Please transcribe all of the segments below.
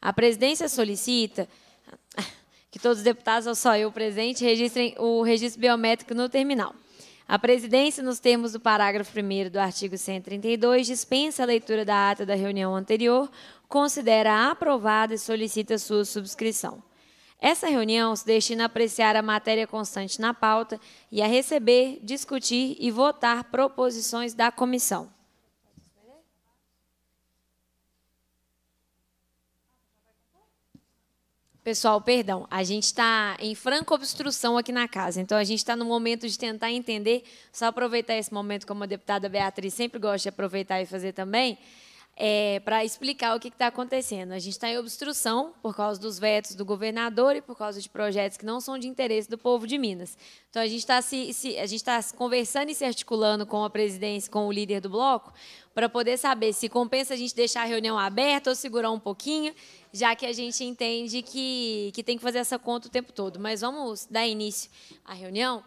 A presidência solicita que todos os deputados, ou só eu presente, registrem o registro biométrico no terminal. A presidência, nos termos do parágrafo 1 do artigo 132, dispensa a leitura da ata da reunião anterior, considera aprovada e solicita sua subscrição. Essa reunião se destina a apreciar a matéria constante na pauta e a receber, discutir e votar proposições da comissão. Pessoal, perdão, a gente está em franca obstrução aqui na casa, então a gente está no momento de tentar entender, só aproveitar esse momento, como a deputada Beatriz sempre gosta de aproveitar e fazer também, é, para explicar o que está acontecendo. A gente está em obstrução por causa dos vetos do governador e por causa de projetos que não são de interesse do povo de Minas. Então a gente está se, se, a gente tá conversando e se articulando com a presidência, com o líder do bloco, para poder saber se compensa a gente deixar a reunião aberta ou segurar um pouquinho, já que a gente entende que, que tem que fazer essa conta o tempo todo. Mas vamos dar início à reunião?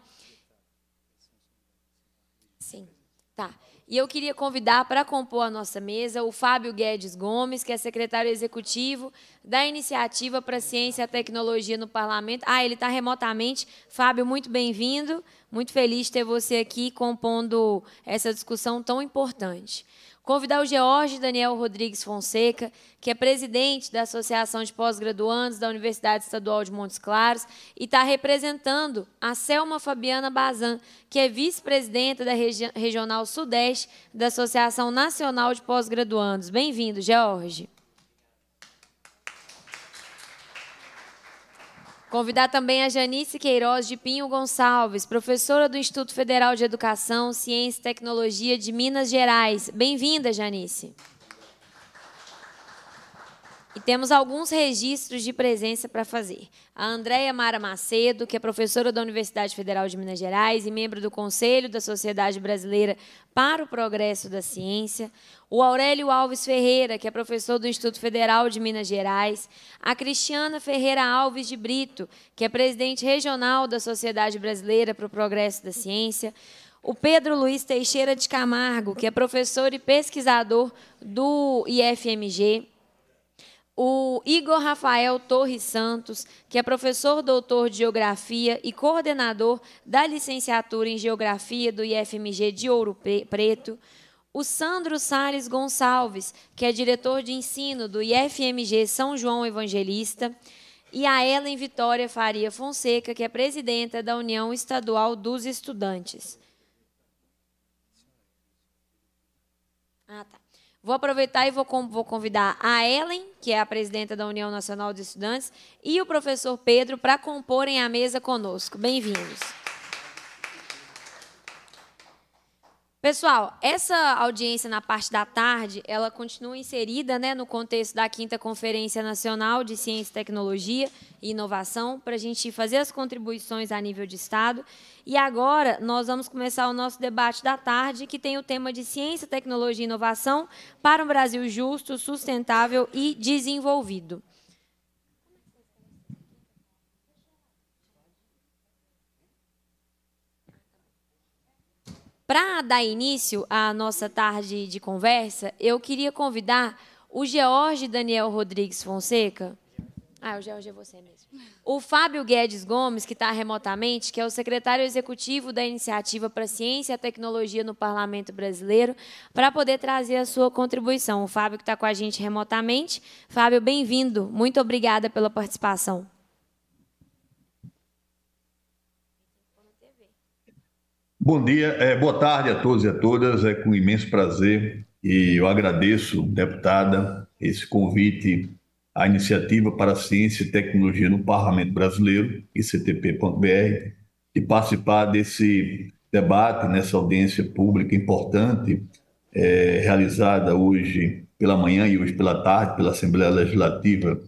Sim. Tá. E eu queria convidar para compor a nossa mesa o Fábio Guedes Gomes, que é secretário executivo da Iniciativa para a Ciência e a Tecnologia no Parlamento. Ah, ele está remotamente. Fábio, muito bem-vindo. Muito feliz de ter você aqui compondo essa discussão tão importante. Convidar o George Daniel Rodrigues Fonseca, que é presidente da Associação de Pós-Graduandos da Universidade Estadual de Montes Claros e está representando a Selma Fabiana Bazan, que é vice-presidenta da Regional Sudeste da Associação Nacional de Pós-Graduandos. Bem-vindo, George. Convidar também a Janice Queiroz de Pinho Gonçalves, professora do Instituto Federal de Educação, Ciência e Tecnologia de Minas Gerais. Bem-vinda, Janice. E temos alguns registros de presença para fazer. A Andréia Mara Macedo, que é professora da Universidade Federal de Minas Gerais e membro do Conselho da Sociedade Brasileira para o Progresso da Ciência. O Aurélio Alves Ferreira, que é professor do Instituto Federal de Minas Gerais. A Cristiana Ferreira Alves de Brito, que é presidente regional da Sociedade Brasileira para o Progresso da Ciência. O Pedro Luiz Teixeira de Camargo, que é professor e pesquisador do IFMG o Igor Rafael Torres Santos, que é professor doutor de Geografia e coordenador da licenciatura em Geografia do IFMG de Ouro Preto, o Sandro Sales Gonçalves, que é diretor de ensino do IFMG São João Evangelista, e a Ellen Vitória Faria Fonseca, que é presidenta da União Estadual dos Estudantes. Ah, tá. Vou aproveitar e vou, vou convidar a Ellen, que é a presidenta da União Nacional de Estudantes, e o professor Pedro para comporem a mesa conosco. Bem-vindos. Pessoal, essa audiência na parte da tarde, ela continua inserida né, no contexto da quinta Conferência Nacional de Ciência, Tecnologia e Inovação, para a gente fazer as contribuições a nível de Estado. E agora nós vamos começar o nosso debate da tarde, que tem o tema de Ciência, Tecnologia e Inovação para um Brasil Justo, Sustentável e Desenvolvido. Para dar início à nossa tarde de conversa, eu queria convidar o George Daniel Rodrigues Fonseca. Ah, o George é você mesmo. O Fábio Guedes Gomes, que está remotamente, que é o secretário executivo da Iniciativa para Ciência e Tecnologia no Parlamento Brasileiro, para poder trazer a sua contribuição. O Fábio que está com a gente remotamente. Fábio, bem-vindo. Muito obrigada pela participação. Bom dia, é, boa tarde a todos e a todas. É com imenso prazer e eu agradeço, deputada, esse convite à Iniciativa para Ciência e Tecnologia no Parlamento Brasileiro, ICTP.br, de participar desse debate, nessa audiência pública importante, é, realizada hoje pela manhã e hoje pela tarde pela Assembleia Legislativa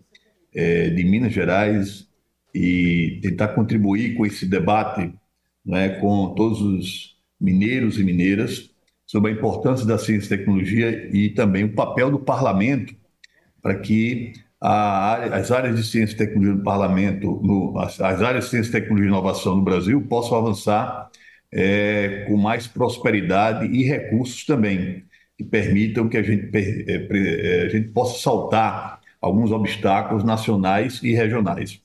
é, de Minas Gerais, e tentar contribuir com esse debate né, com todos os mineiros e mineiras sobre a importância da ciência e tecnologia e também o papel do parlamento para que área, as áreas de ciência e tecnologia no parlamento, no, as, as, áreas de ciência, tecnologia e inovação no Brasil possam avançar é, com mais prosperidade e recursos também que permitam que a gente, é, é, a gente possa saltar alguns obstáculos nacionais e regionais.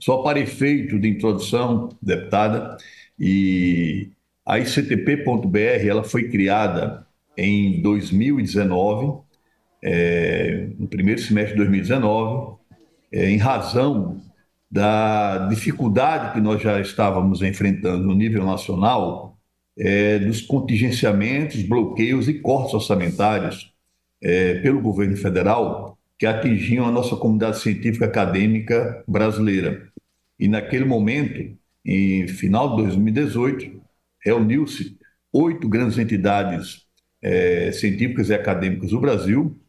Só para efeito de introdução, deputada, e a ICTP.br ela foi criada em 2019, é, no primeiro semestre de 2019, é, em razão da dificuldade que nós já estávamos enfrentando no nível nacional é, dos contingenciamentos, bloqueios e cortes orçamentários é, pelo governo federal que atingiam a nossa comunidade científica acadêmica brasileira. E naquele momento, em final de 2018, reuniu-se oito grandes entidades é, científicas e acadêmicas do Brasil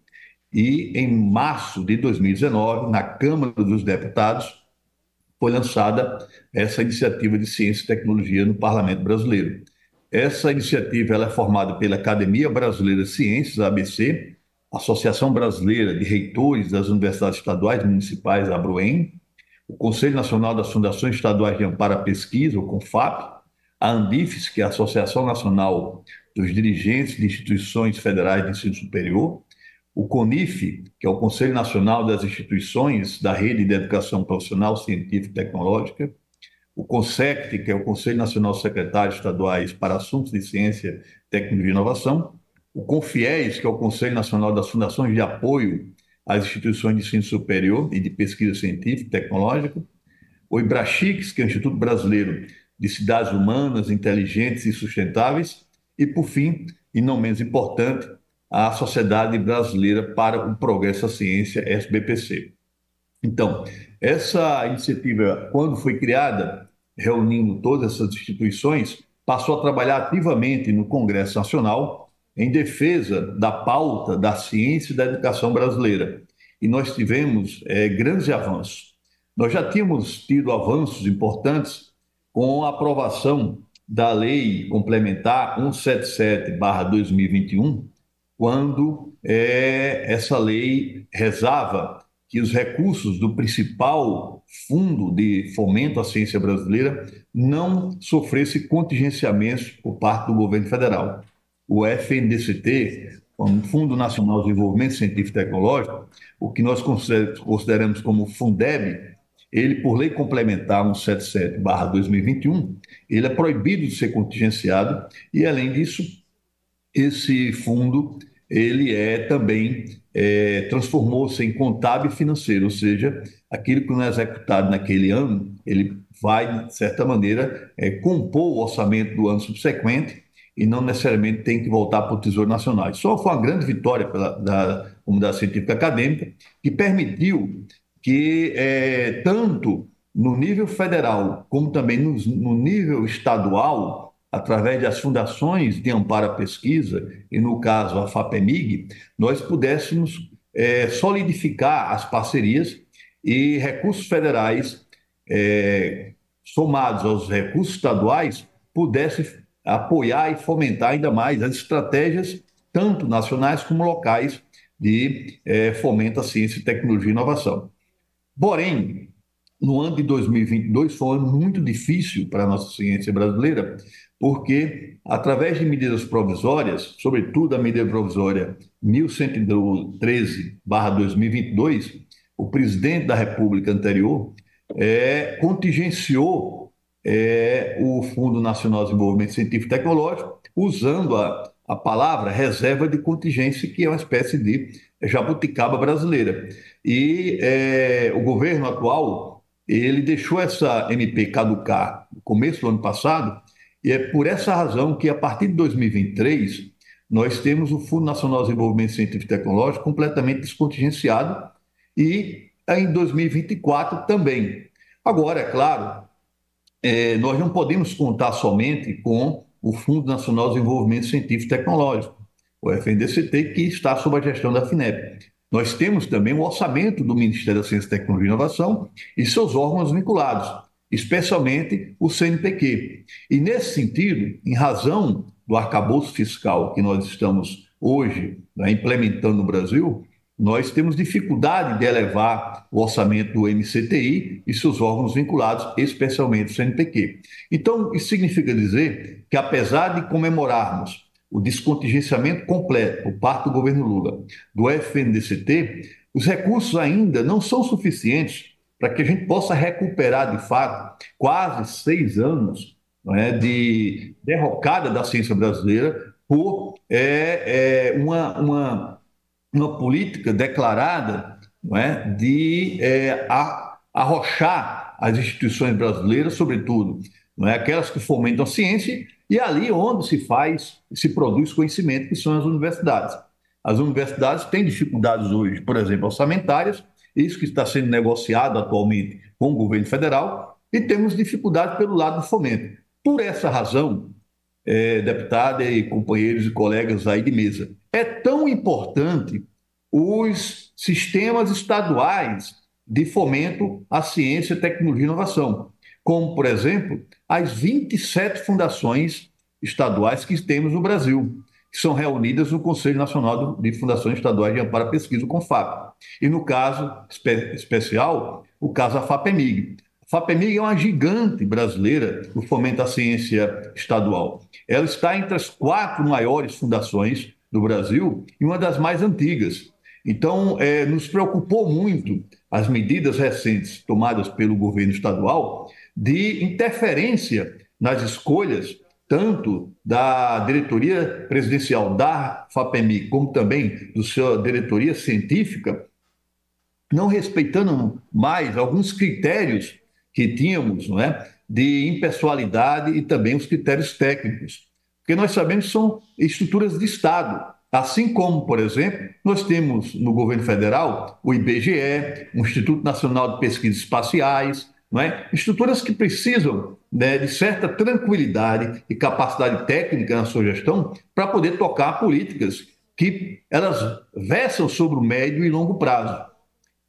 e em março de 2019, na Câmara dos Deputados, foi lançada essa iniciativa de ciência e tecnologia no Parlamento Brasileiro. Essa iniciativa ela é formada pela Academia Brasileira de Ciências, ABC, Associação Brasileira de Reitores das Universidades Estaduais e Municipais, ABRUEM, o Conselho Nacional das Fundações Estaduais de Amparo à Pesquisa, o CONFAP, a ANDIFES, que é a Associação Nacional dos Dirigentes de Instituições Federais de Ensino Superior, o CONIF, que é o Conselho Nacional das Instituições da Rede de Educação Profissional, Científica e Tecnológica, o CONSECT, que é o Conselho Nacional de Secretários Estaduais para Assuntos de Ciência, Tecnologia e Inovação, o CONFIES, que é o Conselho Nacional das Fundações de Apoio as instituições de ensino superior e de pesquisa científica e tecnológica, o IBRACHIX, que é o Instituto Brasileiro de Cidades Humanas, Inteligentes e Sustentáveis, e, por fim, e não menos importante, a Sociedade Brasileira para o Progresso da Ciência, SBPC. Então, essa iniciativa, quando foi criada, reunindo todas essas instituições, passou a trabalhar ativamente no Congresso Nacional, em defesa da pauta da ciência e da educação brasileira. E nós tivemos é, grandes avanços. Nós já tínhamos tido avanços importantes com a aprovação da Lei Complementar 177-2021, quando é, essa lei rezava que os recursos do principal fundo de fomento à ciência brasileira não sofresse contingenciamentos por parte do governo federal o FNDCT, o é Fundo Nacional de Desenvolvimento Científico e Tecnológico, o que nós consideramos como Fundeb, ele, por lei complementar 177-2021, ele é proibido de ser contingenciado e, além disso, esse fundo ele é também é, transformou-se em contábil financeiro, ou seja, aquilo que não é executado naquele ano, ele vai, de certa maneira, é, compor o orçamento do ano subsequente e não necessariamente tem que voltar para o Tesouro Nacional. Isso foi uma grande vitória pela, da comunidade científica acadêmica, que permitiu que, é, tanto no nível federal como também no, no nível estadual, através das fundações de amparo à pesquisa, e no caso a FAPEMIG, nós pudéssemos é, solidificar as parcerias e recursos federais é, somados aos recursos estaduais pudessem apoiar e fomentar ainda mais as estratégias, tanto nacionais como locais, de é, fomento à ciência, tecnologia e inovação. Porém, no ano de 2022 foi um ano muito difícil para a nossa ciência brasileira, porque através de medidas provisórias, sobretudo a medida provisória 1113/2022, o presidente da República anterior é, contingenciou é, o Fundo Nacional de Desenvolvimento Científico e Tecnológico, usando a, a palavra reserva de contingência, que é uma espécie de jabuticaba brasileira. E é, o governo atual ele deixou essa MP caducar no começo do ano passado, e é por essa razão que, a partir de 2023, nós temos o Fundo Nacional de Desenvolvimento Científico e Tecnológico completamente descontingenciado e em 2024 também. Agora, é claro, é, nós não podemos contar somente com o Fundo Nacional de Desenvolvimento Científico e Tecnológico, o FNDCT, que está sob a gestão da FINEP. Nós temos também o orçamento do Ministério da Ciência, Tecnologia e Inovação e seus órgãos vinculados, especialmente o CNPq. E nesse sentido, em razão do arcabouço fiscal que nós estamos hoje né, implementando no Brasil, nós temos dificuldade de elevar o orçamento do MCTI e seus órgãos vinculados, especialmente o CNPq. Então, isso significa dizer que, apesar de comemorarmos o descontingenciamento completo por parte do governo Lula do FNDCT, os recursos ainda não são suficientes para que a gente possa recuperar, de fato, quase seis anos é, de derrocada da ciência brasileira por é, é, uma, uma uma política declarada não é, de é, arrochar as instituições brasileiras, sobretudo não é, aquelas que fomentam a ciência, e ali onde se faz, se produz conhecimento, que são as universidades. As universidades têm dificuldades hoje, por exemplo, orçamentárias, isso que está sendo negociado atualmente com o governo federal, e temos dificuldades pelo lado do fomento. Por essa razão, é, deputada e companheiros e colegas aí de mesa. É tão importante os sistemas estaduais de fomento à ciência, tecnologia e inovação, como, por exemplo, as 27 fundações estaduais que temos no Brasil, que são reunidas no Conselho Nacional de Fundações Estaduais de Amparo à Pesquisa, o CONFAP. E no caso espe especial, o caso da FAPEMIG. FAPEMIG é uma gigante brasileira do fomento à ciência estadual. Ela está entre as quatro maiores fundações do Brasil e uma das mais antigas. Então, é, nos preocupou muito as medidas recentes tomadas pelo governo estadual de interferência nas escolhas, tanto da diretoria presidencial da FAPEMIG, como também do sua diretoria científica, não respeitando mais alguns critérios que tínhamos, não é? de impessoalidade e também os critérios técnicos. Porque nós sabemos que são estruturas de Estado. Assim como, por exemplo, nós temos no governo federal o IBGE, o Instituto Nacional de Pesquisas Espaciais, não é? estruturas que precisam né, de certa tranquilidade e capacidade técnica na sua gestão para poder tocar políticas que elas versam sobre o médio e longo prazo.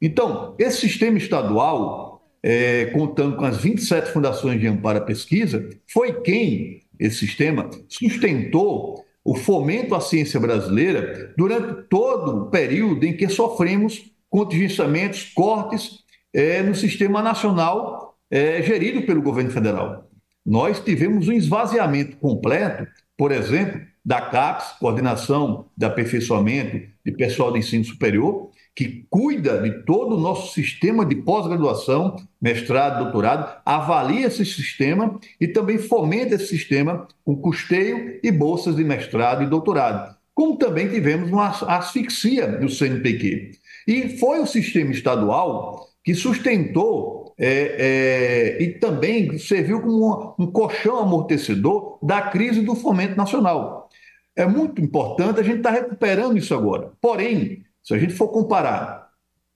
Então, esse sistema estadual é, contando com as 27 fundações de amparo à pesquisa, foi quem, esse sistema, sustentou o fomento à ciência brasileira durante todo o período em que sofremos contingenciamentos, cortes é, no sistema nacional é, gerido pelo governo federal. Nós tivemos um esvaziamento completo, por exemplo, da CAPES, Coordenação de Aperfeiçoamento de Pessoal de Ensino Superior, que cuida de todo o nosso sistema de pós-graduação, mestrado, doutorado, avalia esse sistema e também fomenta esse sistema com custeio e bolsas de mestrado e doutorado. Como também tivemos uma asfixia do CNPq. E foi o sistema estadual que sustentou é, é, e também serviu como um, um colchão amortecedor da crise do fomento nacional. É muito importante, a gente está recuperando isso agora. Porém, se a gente for comparar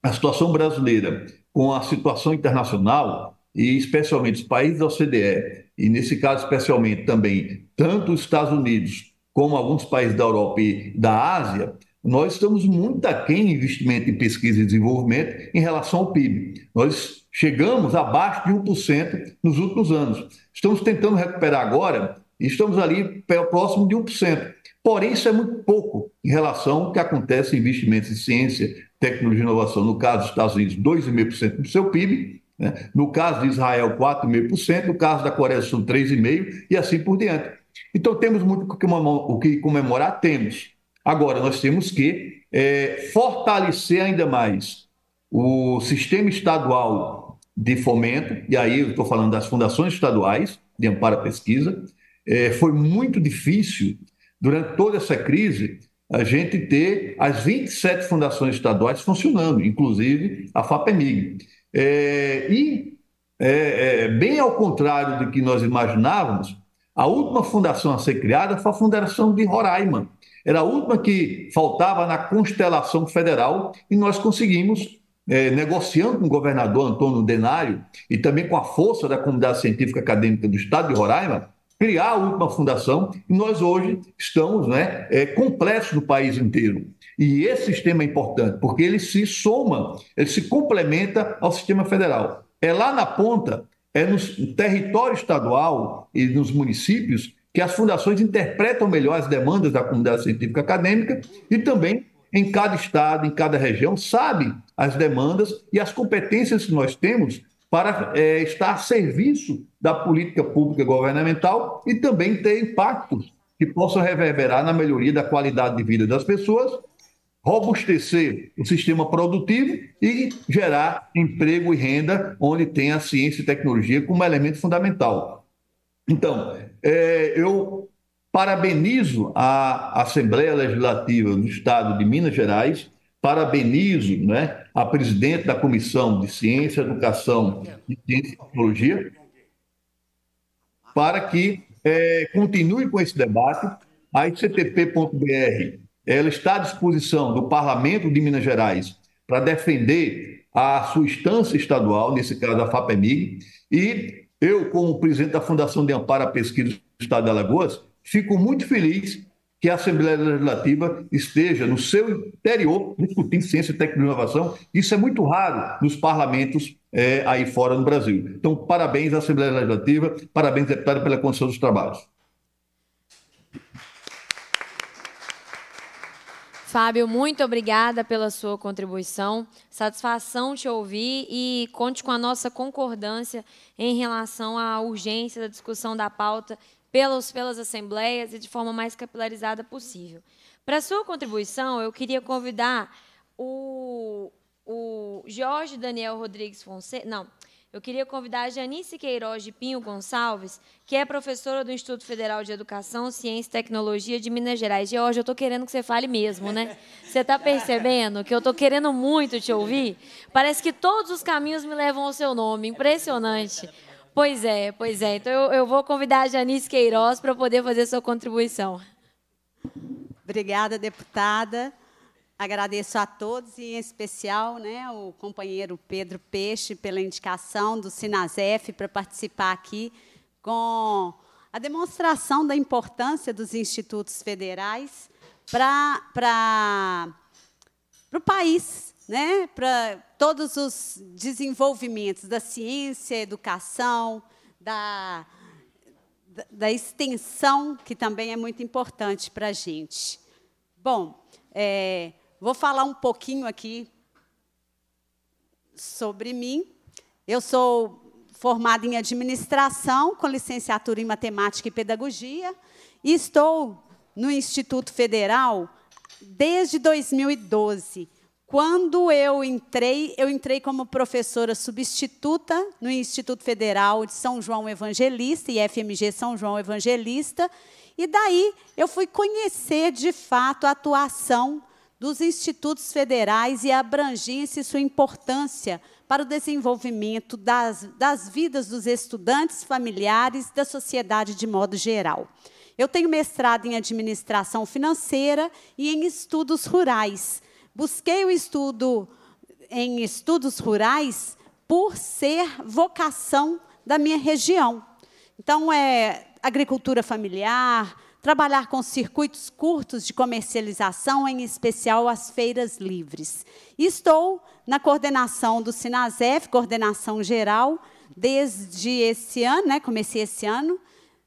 a situação brasileira com a situação internacional, e especialmente os países da OCDE, e nesse caso especialmente também tanto os Estados Unidos como alguns países da Europa e da Ásia, nós estamos muito aquém em investimento em pesquisa e desenvolvimento em relação ao PIB. Nós chegamos abaixo de 1% nos últimos anos. Estamos tentando recuperar agora e estamos ali próximo de 1%. Porém, isso é muito pouco em relação ao que acontece em investimentos em ciência, tecnologia e inovação. No caso dos Estados Unidos, 2,5% do seu PIB, né? no caso de Israel, 4,5%, no caso da Coreia do Sul, 3,5% e assim por diante. Então, temos muito o que comemorar? Temos. Agora, nós temos que é, fortalecer ainda mais o sistema estadual de fomento, e aí eu estou falando das fundações estaduais de amparo à pesquisa. É, foi muito difícil durante toda essa crise, a gente ter as 27 fundações estaduais funcionando, inclusive a FAPEMIG. É, e, é, é, bem ao contrário do que nós imaginávamos, a última fundação a ser criada foi a Fundação de Roraima. Era a última que faltava na constelação federal e nós conseguimos, é, negociando com o governador Antônio Denário e também com a força da comunidade científica acadêmica do Estado de Roraima, criar a última fundação, e nós hoje estamos né, é, completos no país inteiro. E esse sistema é importante, porque ele se soma, ele se complementa ao sistema federal. É lá na ponta, é no território estadual e nos municípios que as fundações interpretam melhor as demandas da comunidade científica acadêmica e também em cada estado, em cada região, sabe as demandas e as competências que nós temos para é, estar a serviço da política pública governamental e também ter impactos que possam reverberar na melhoria da qualidade de vida das pessoas, robustecer o sistema produtivo e gerar emprego e renda, onde tem a ciência e tecnologia como elemento fundamental. Então, é, eu parabenizo a Assembleia Legislativa do Estado de Minas Gerais parabenizo né, a presidente da Comissão de Ciência, Educação e Ciência e Tecnologia, para que é, continue com esse debate. A ICTP.br ela está à disposição do Parlamento de Minas Gerais para defender a sua instância estadual, nesse caso a FAPEMIG, e eu, como presidente da Fundação de Amparo à Pesquisa do Estado de Alagoas, fico muito feliz que a Assembleia Legislativa esteja no seu interior discutindo ciência, tecnologia e inovação. Isso é muito raro nos parlamentos é, aí fora no Brasil. Então, parabéns à Assembleia Legislativa, parabéns, deputado, pela condição dos trabalhos. Fábio, muito obrigada pela sua contribuição. Satisfação te ouvir e conte com a nossa concordância em relação à urgência da discussão da pauta pelos, pelas assembleias e de forma mais capilarizada possível. Para sua contribuição, eu queria convidar o, o Jorge Daniel Rodrigues Fonseca. Não, eu queria convidar a Janice Queiroz de Pinho Gonçalves, que é professora do Instituto Federal de Educação, Ciência e Tecnologia de Minas Gerais. Jorge, eu estou querendo que você fale mesmo, né? Você está percebendo que eu estou querendo muito te ouvir? Parece que todos os caminhos me levam ao seu nome. Impressionante. Pois é, pois é. Então eu, eu vou convidar a Janice Queiroz para poder fazer sua contribuição. Obrigada, deputada. Agradeço a todos e em especial né, o companheiro Pedro Peixe pela indicação do Sinazef para participar aqui com a demonstração da importância dos institutos federais para o país, né, para todos os desenvolvimentos da ciência, educação, da, da extensão, que também é muito importante para a gente. Bom, é, vou falar um pouquinho aqui sobre mim. Eu sou formada em administração, com licenciatura em matemática e pedagogia, e estou no Instituto Federal desde 2012. Quando eu entrei, eu entrei como professora substituta no Instituto Federal de São João Evangelista, e FMG São João Evangelista, e daí eu fui conhecer de fato a atuação dos institutos federais e a abrangência e sua importância para o desenvolvimento das, das vidas dos estudantes, familiares, da sociedade de modo geral. Eu tenho mestrado em administração financeira e em estudos rurais. Busquei o estudo em estudos rurais por ser vocação da minha região. Então, é agricultura familiar, trabalhar com circuitos curtos de comercialização, em especial as feiras livres. Estou na coordenação do Sinasef, coordenação geral, desde esse ano, né, comecei esse ano,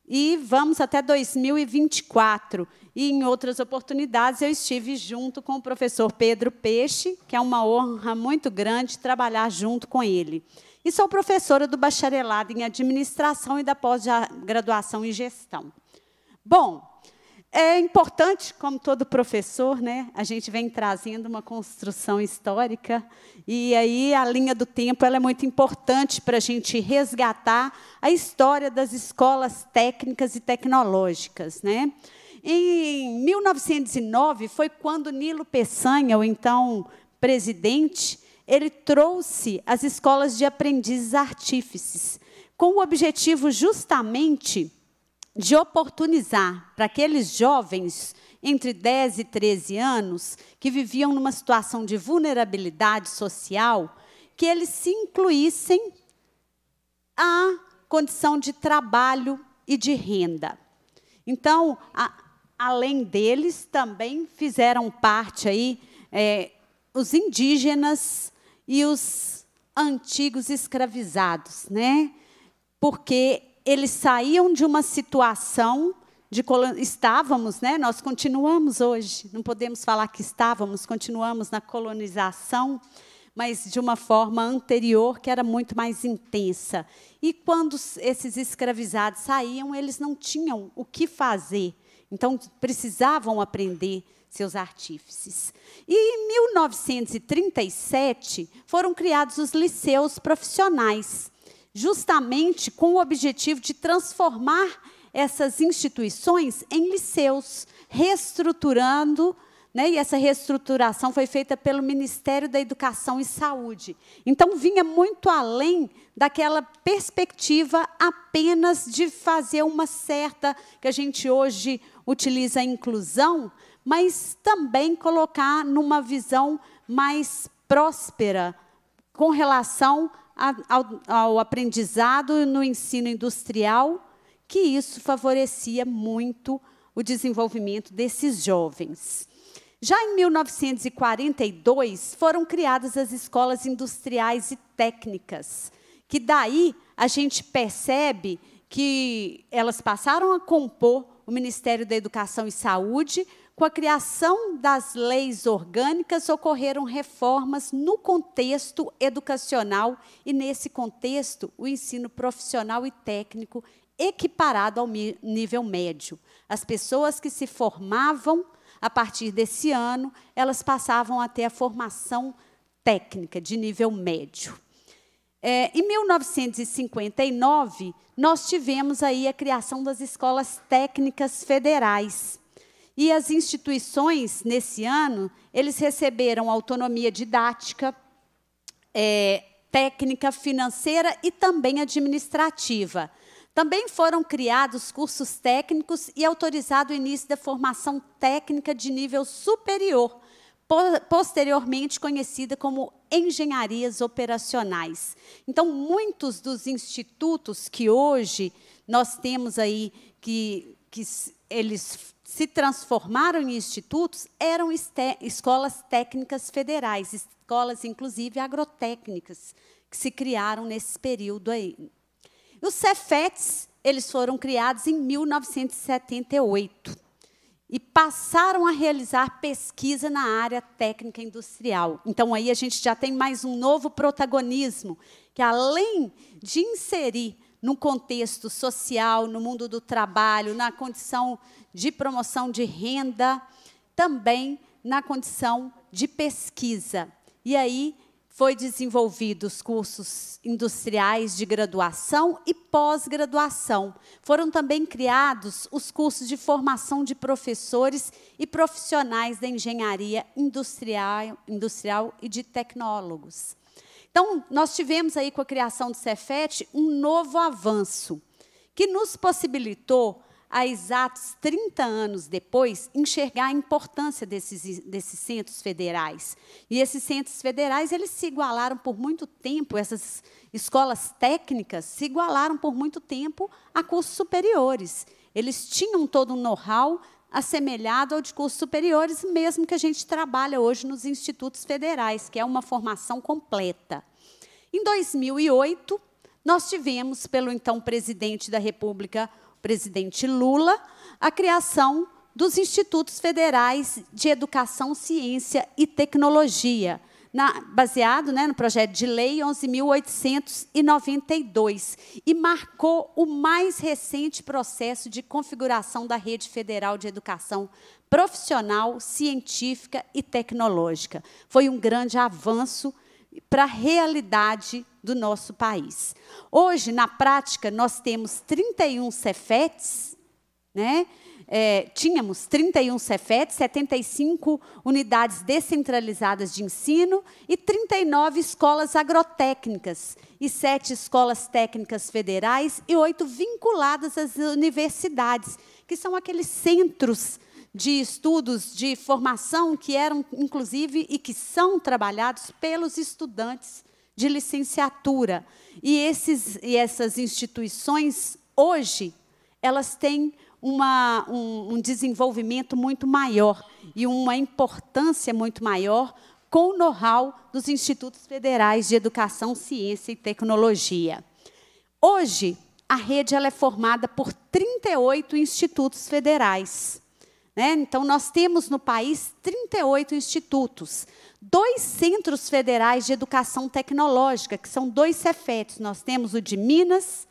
e vamos até 2024. E em outras oportunidades eu estive junto com o professor Pedro Peixe, que é uma honra muito grande trabalhar junto com ele. E sou professora do bacharelado em administração e da pós-graduação em gestão. Bom, é importante, como todo professor, né, a gente vem trazendo uma construção histórica, e aí a linha do tempo ela é muito importante para a gente resgatar a história das escolas técnicas e tecnológicas. Né? Em 1909 foi quando Nilo Peçanha, o então presidente, ele trouxe as escolas de aprendizes artífices, com o objetivo justamente de oportunizar para aqueles jovens entre 10 e 13 anos que viviam numa situação de vulnerabilidade social, que eles se incluíssem à condição de trabalho e de renda. Então, a, além deles, também fizeram parte aí é, os indígenas e os antigos escravizados, né? Porque eles saíam de uma situação de estávamos, né? Nós continuamos hoje, não podemos falar que estávamos, continuamos na colonização, mas de uma forma anterior que era muito mais intensa. E quando esses escravizados saíam, eles não tinham o que fazer. Então, precisavam aprender seus artífices. E em 1937 foram criados os liceus profissionais, justamente com o objetivo de transformar essas instituições em liceus, reestruturando, né, e essa reestruturação foi feita pelo Ministério da Educação e Saúde. Então, vinha muito além daquela perspectiva apenas de fazer uma certa, que a gente hoje utiliza a inclusão, mas também colocar numa visão mais próspera com relação a, ao, ao aprendizado no ensino industrial, que isso favorecia muito o desenvolvimento desses jovens. Já em 1942, foram criadas as escolas industriais e técnicas, que daí a gente percebe que elas passaram a compor o Ministério da Educação e Saúde, com a criação das leis orgânicas, ocorreram reformas no contexto educacional e, nesse contexto, o ensino profissional e técnico equiparado ao nível médio. As pessoas que se formavam a partir desse ano, elas passavam a ter a formação técnica de nível médio. É, em 1959, nós tivemos aí a criação das escolas técnicas federais. E as instituições, nesse ano, eles receberam autonomia didática, é, técnica, financeira e também administrativa. Também foram criados cursos técnicos e autorizado o início da formação técnica de nível superior, posteriormente conhecida como engenharias operacionais. Então, muitos dos institutos que hoje nós temos aí, que, que eles se transformaram em institutos, eram escolas técnicas federais, escolas, inclusive, agrotécnicas, que se criaram nesse período aí. Os Cefetes, eles foram criados em 1978 e passaram a realizar pesquisa na área técnica industrial. Então, aí a gente já tem mais um novo protagonismo, que além de inserir no contexto social, no mundo do trabalho, na condição de promoção de renda, também na condição de pesquisa. E aí foi desenvolvidos cursos industriais de graduação e pós-graduação. Foram também criados os cursos de formação de professores e profissionais da engenharia industrial, industrial e de tecnólogos. Então, nós tivemos aí com a criação do Cefet um novo avanço que nos possibilitou a exatos 30 anos depois, enxergar a importância desses, desses centros federais. E esses centros federais, eles se igualaram por muito tempo, essas escolas técnicas se igualaram por muito tempo a cursos superiores. Eles tinham todo um know-how assemelhado ao de cursos superiores, mesmo que a gente trabalha hoje nos institutos federais, que é uma formação completa. Em 2008, nós tivemos, pelo então presidente da República, presidente Lula, a criação dos Institutos Federais de Educação, Ciência e Tecnologia, na, baseado né, no projeto de lei 11.892, e marcou o mais recente processo de configuração da rede federal de educação profissional, científica e tecnológica. Foi um grande avanço para a realidade do nosso país. Hoje, na prática, nós temos 31 cefetes, né? É, tínhamos 31 cefetes, 75 unidades descentralizadas de ensino e 39 escolas agrotécnicas e 7 escolas técnicas federais e 8 vinculadas às universidades, que são aqueles centros de estudos de formação que eram, inclusive, e que são trabalhados pelos estudantes de licenciatura. E, esses, e essas instituições, hoje, elas têm uma, um, um desenvolvimento muito maior e uma importância muito maior com o know-how dos institutos federais de educação, ciência e tecnologia. Hoje, a rede ela é formada por 38 institutos federais. Né? Então, nós temos no país 38 institutos, dois centros federais de educação tecnológica, que são dois Cefetes. Nós temos o de Minas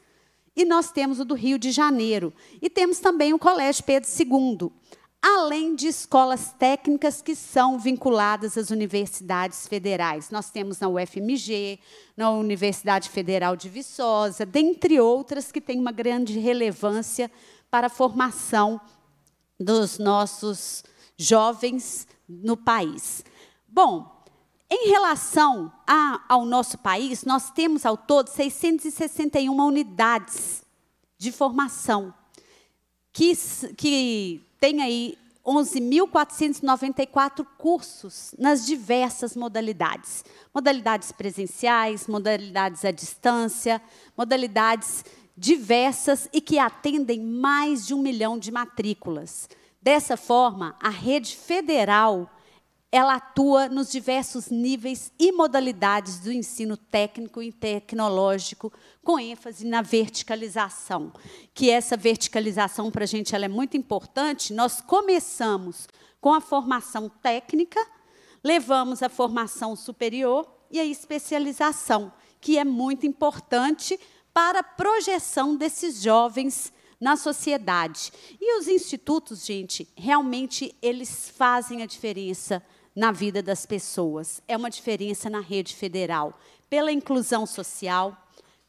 e nós temos o do Rio de Janeiro. E temos também o Colégio Pedro II, além de escolas técnicas que são vinculadas às universidades federais. Nós temos na UFMG, na Universidade Federal de Viçosa, dentre outras que têm uma grande relevância para a formação dos nossos jovens no país. Bom, em relação a, ao nosso país, nós temos ao todo 661 unidades de formação, que, que tem aí 11.494 cursos nas diversas modalidades: modalidades presenciais, modalidades à distância, modalidades diversas e que atendem mais de um milhão de matrículas. Dessa forma, a rede federal ela atua nos diversos níveis e modalidades do ensino técnico e tecnológico, com ênfase na verticalização. Que essa verticalização, para a gente, ela é muito importante. Nós começamos com a formação técnica, levamos a formação superior e a especialização, que é muito importante para a projeção desses jovens na sociedade. E os institutos, gente, realmente eles fazem a diferença na vida das pessoas. É uma diferença na rede federal, pela inclusão social,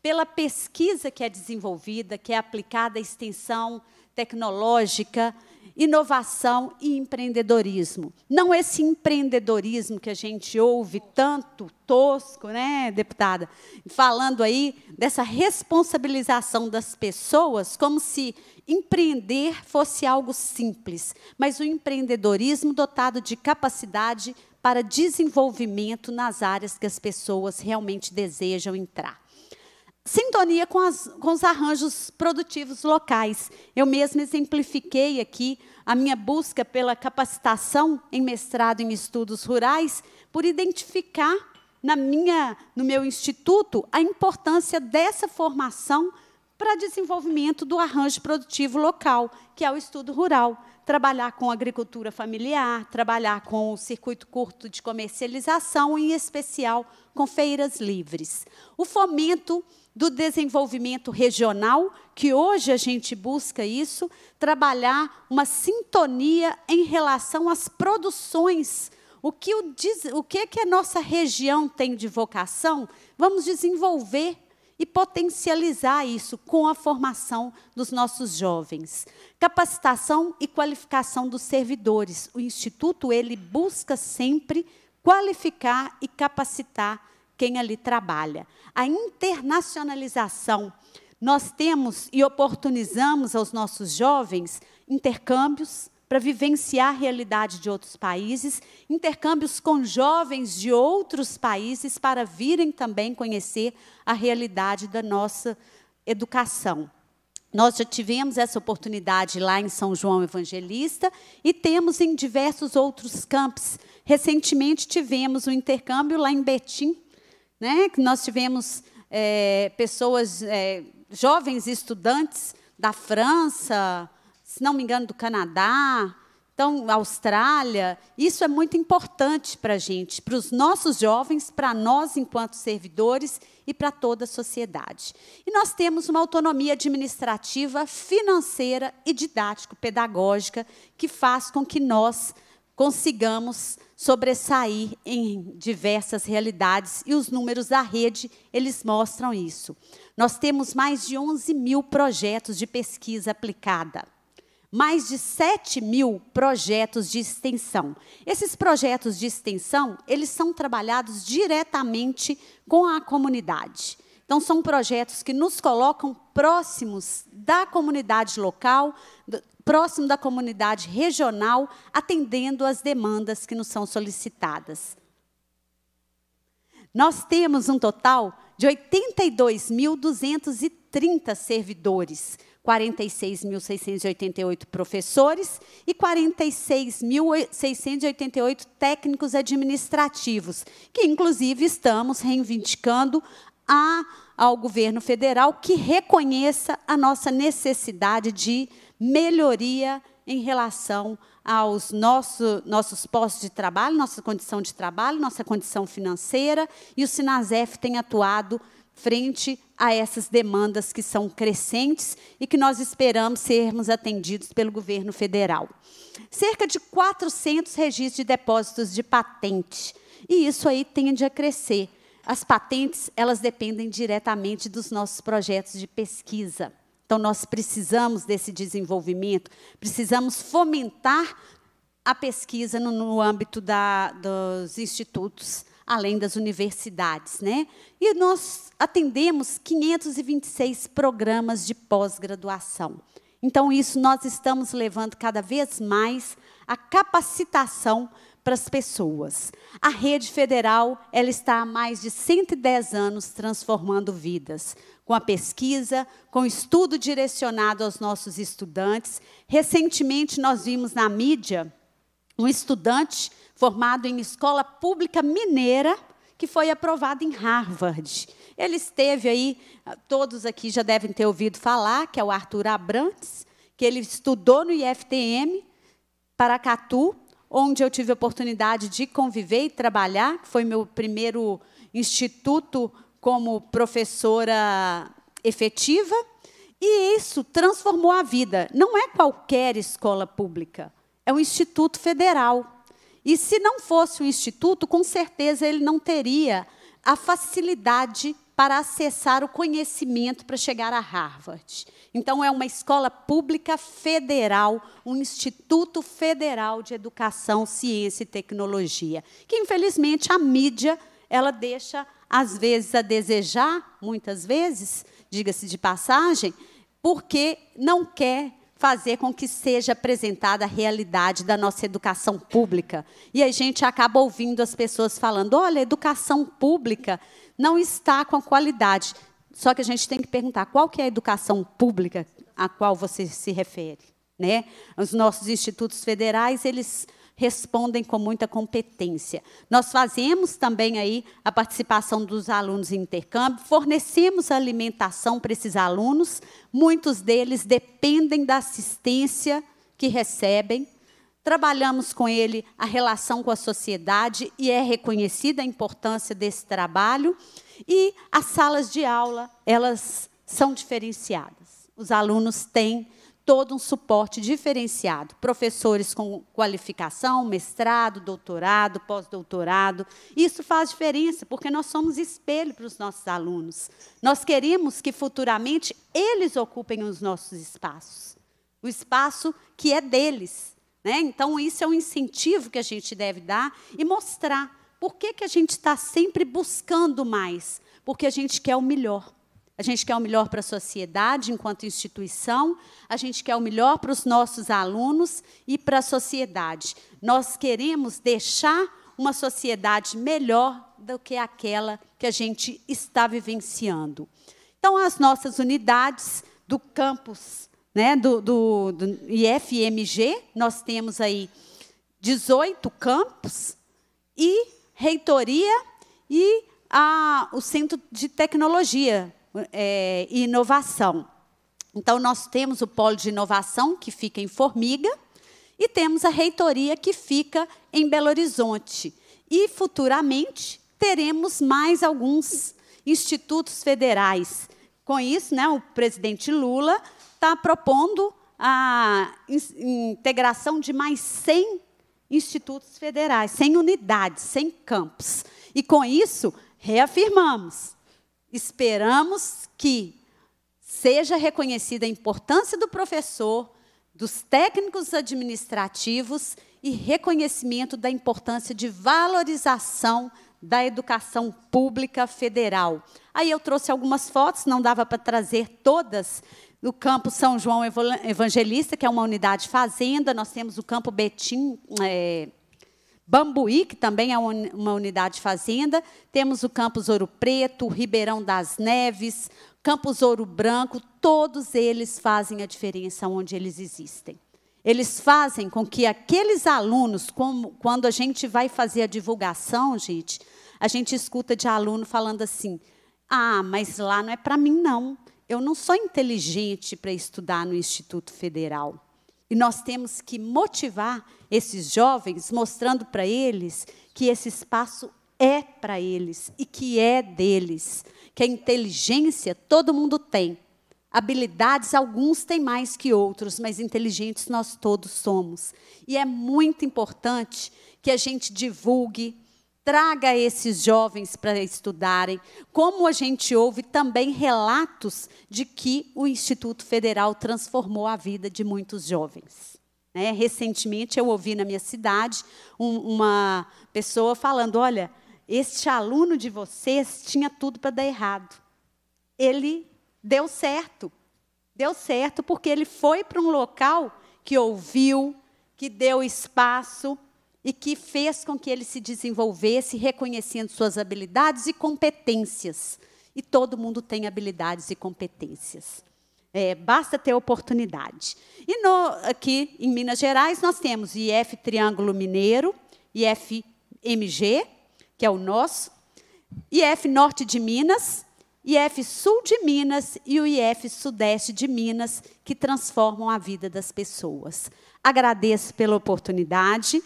pela pesquisa que é desenvolvida, que é aplicada à extensão tecnológica, inovação e empreendedorismo. Não esse empreendedorismo que a gente ouve tanto tosco, né, deputada? Falando aí dessa responsabilização das pessoas, como se empreender fosse algo simples, mas o empreendedorismo dotado de capacidade para desenvolvimento nas áreas que as pessoas realmente desejam entrar sintonia com, as, com, os arranjos produtivos locais. Eu mesma exemplifiquei aqui a minha busca pela capacitação em mestrado em estudos rurais, por identificar na minha, no meu instituto a importância dessa formação para desenvolvimento do arranjo produtivo local, que é o estudo rural. Trabalhar com agricultura familiar, trabalhar com o circuito curto de comercialização, em especial com feiras livres. O fomento do desenvolvimento regional, que hoje a gente busca isso, trabalhar uma sintonia em relação às produções. O que, o, o que, é que a nossa região tem de vocação, vamos desenvolver e potencializar isso com a formação dos nossos jovens. Capacitação e qualificação dos servidores. O Instituto ele busca sempre qualificar e capacitar quem ali trabalha. A internacionalização. Nós temos e oportunizamos aos nossos jovens intercâmbios para vivenciar a realidade de outros países, intercâmbios com jovens de outros países para virem também conhecer a realidade da nossa educação. Nós já tivemos essa oportunidade lá em São João Evangelista e temos em diversos outros campos. Recentemente tivemos um intercâmbio lá em Betim, né? que nós tivemos é, pessoas, é, jovens estudantes da França, se não me engano, do Canadá, então, Austrália, isso é muito importante para a gente, para os nossos jovens, para nós enquanto servidores e para toda a sociedade. E nós temos uma autonomia administrativa, financeira e didático-pedagógica que faz com que nós consigamos sobressair em diversas realidades e os números da rede, eles mostram isso. Nós temos mais de 11 mil projetos de pesquisa aplicada, mais de 7 mil projetos de extensão. Esses projetos de extensão, eles são trabalhados diretamente com a comunidade. Então, são projetos que nos colocam próximos da comunidade local, próximo da comunidade regional, atendendo às demandas que nos são solicitadas. Nós temos um total de 82.230 servidores, 46.688 professores e 46.688 técnicos administrativos, que inclusive estamos reivindicando a, ao governo federal que reconheça a nossa necessidade de melhoria em relação aos nosso, nossos postos de trabalho, nossa condição de trabalho, nossa condição financeira, e o Sinasef tem atuado frente a essas demandas que são crescentes e que nós esperamos sermos atendidos pelo governo federal. Cerca de 400 registros de depósitos de patente, e isso aí tende a crescer. As patentes, elas dependem diretamente dos nossos projetos de pesquisa. Então, nós precisamos desse desenvolvimento, precisamos fomentar a pesquisa no, no âmbito da, dos institutos, além das universidades. Né? E nós atendemos 526 programas de pós-graduação. Então, isso nós estamos levando cada vez mais a capacitação para as pessoas. A rede federal ela está há mais de 110 anos transformando vidas, com a pesquisa, com o estudo direcionado aos nossos estudantes. Recentemente, nós vimos na mídia um estudante formado em escola pública mineira que foi aprovado em Harvard. Ele esteve aí, ah, todos aqui já devem ter ouvido falar, que é o Arthur Abrantes, que ele estudou no IFTM, Paracatu, onde eu tive a oportunidade de conviver e trabalhar, que foi meu primeiro instituto como professora efetiva, e isso transformou a vida. Não é qualquer escola pública, é um instituto federal. E se não fosse o instituto, com certeza ele não teria a facilidade para acessar o conhecimento para chegar a Harvard. Então, é uma escola pública federal, um Instituto Federal de Educação, Ciência e Tecnologia, que, infelizmente, a mídia ela deixa às vezes a desejar, muitas vezes, diga-se de passagem, porque não quer fazer com que seja apresentada a realidade da nossa educação pública. E a gente acaba ouvindo as pessoas falando: olha, a educação pública não está com a qualidade. Só que a gente tem que perguntar qual que é a educação pública a qual você se refere. Né? Os nossos institutos federais, eles respondem com muita competência. Nós fazemos também aí a participação dos alunos em intercâmbio, fornecemos alimentação para esses alunos, muitos deles dependem da assistência que recebem. Trabalhamos com ele a relação com a sociedade e é reconhecida a importância desse trabalho. E as salas de aula, elas são diferenciadas. Os alunos têm todo um suporte diferenciado. Professores com qualificação, mestrado, doutorado, pós-doutorado. Isso faz diferença, porque nós somos espelho para os nossos alunos. Nós queremos que futuramente eles ocupem os nossos espaços o espaço que é deles. Né? Então, isso é um incentivo que a gente deve dar e mostrar por que, que a gente está sempre buscando mais, porque a gente quer o melhor. A gente quer o melhor para a sociedade enquanto instituição, a gente quer o melhor para os nossos alunos e para a sociedade. Nós queremos deixar uma sociedade melhor do que aquela que a gente está vivenciando. Então, as nossas unidades do campus né, do, do, do IFMG, nós temos aí 18 campos e reitoria e a, o Centro de Tecnologia, é, e inovação. Então, nós temos o polo de inovação, que fica em Formiga, e temos a reitoria, que fica em Belo Horizonte. E, futuramente, teremos mais alguns institutos federais. Com isso, né, o presidente Lula está propondo a integração de mais 100 institutos federais, 100 unidades, 100 campos. E, com isso, reafirmamos Esperamos que seja reconhecida a importância do professor, dos técnicos administrativos e reconhecimento da importância de valorização da educação pública federal. Aí eu trouxe algumas fotos, não dava para trazer todas. No campo São João Evangelista, que é uma unidade fazenda, nós temos o campo Betim, é, Bambuí, que também é uma unidade fazenda, temos o Campus Ouro Preto, Ribeirão das Neves, Campus Ouro Branco, todos eles fazem a diferença onde eles existem. Eles fazem com que aqueles alunos, como, quando a gente vai fazer a divulgação, gente, a gente escuta de aluno falando assim: ah, mas lá não é para mim, não. Eu não sou inteligente para estudar no Instituto Federal. E nós temos que motivar esses jovens, mostrando para eles que esse espaço é para eles e que é deles. Que a inteligência todo mundo tem. Habilidades, alguns têm mais que outros, mas inteligentes nós todos somos. E é muito importante que a gente divulgue, traga esses jovens para estudarem. Como a gente ouve também relatos de que o Instituto Federal transformou a vida de muitos jovens. Né? Recentemente eu ouvi na minha cidade um, uma pessoa falando: olha, este aluno de vocês tinha tudo para dar errado. Ele deu certo. Deu certo porque ele foi para um local que ouviu, que deu espaço e que fez com que ele se desenvolvesse reconhecendo suas habilidades e competências. E todo mundo tem habilidades e competências. É, basta ter oportunidade. E no, aqui em Minas Gerais nós temos IF Triângulo Mineiro, IFMG, que é o nosso, IF Norte de Minas, IF Sul de Minas e o IF Sudeste de Minas, que transformam a vida das pessoas. Agradeço pela oportunidade.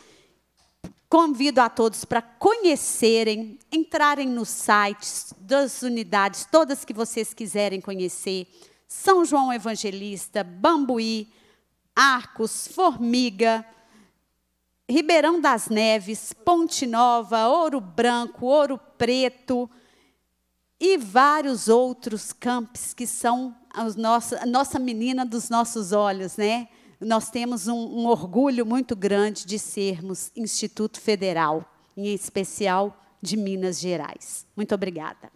Convido a todos para conhecerem, entrarem nos sites das unidades, todas que vocês quiserem conhecer. São João Evangelista, Bambuí, Arcos, Formiga, Ribeirão das Neves, Ponte Nova, Ouro Branco, Ouro Preto e vários outros campos que são a nossa, a nossa menina dos nossos olhos, né? nós temos um, um orgulho muito grande de sermos Instituto Federal, em especial de Minas Gerais. Muito obrigada.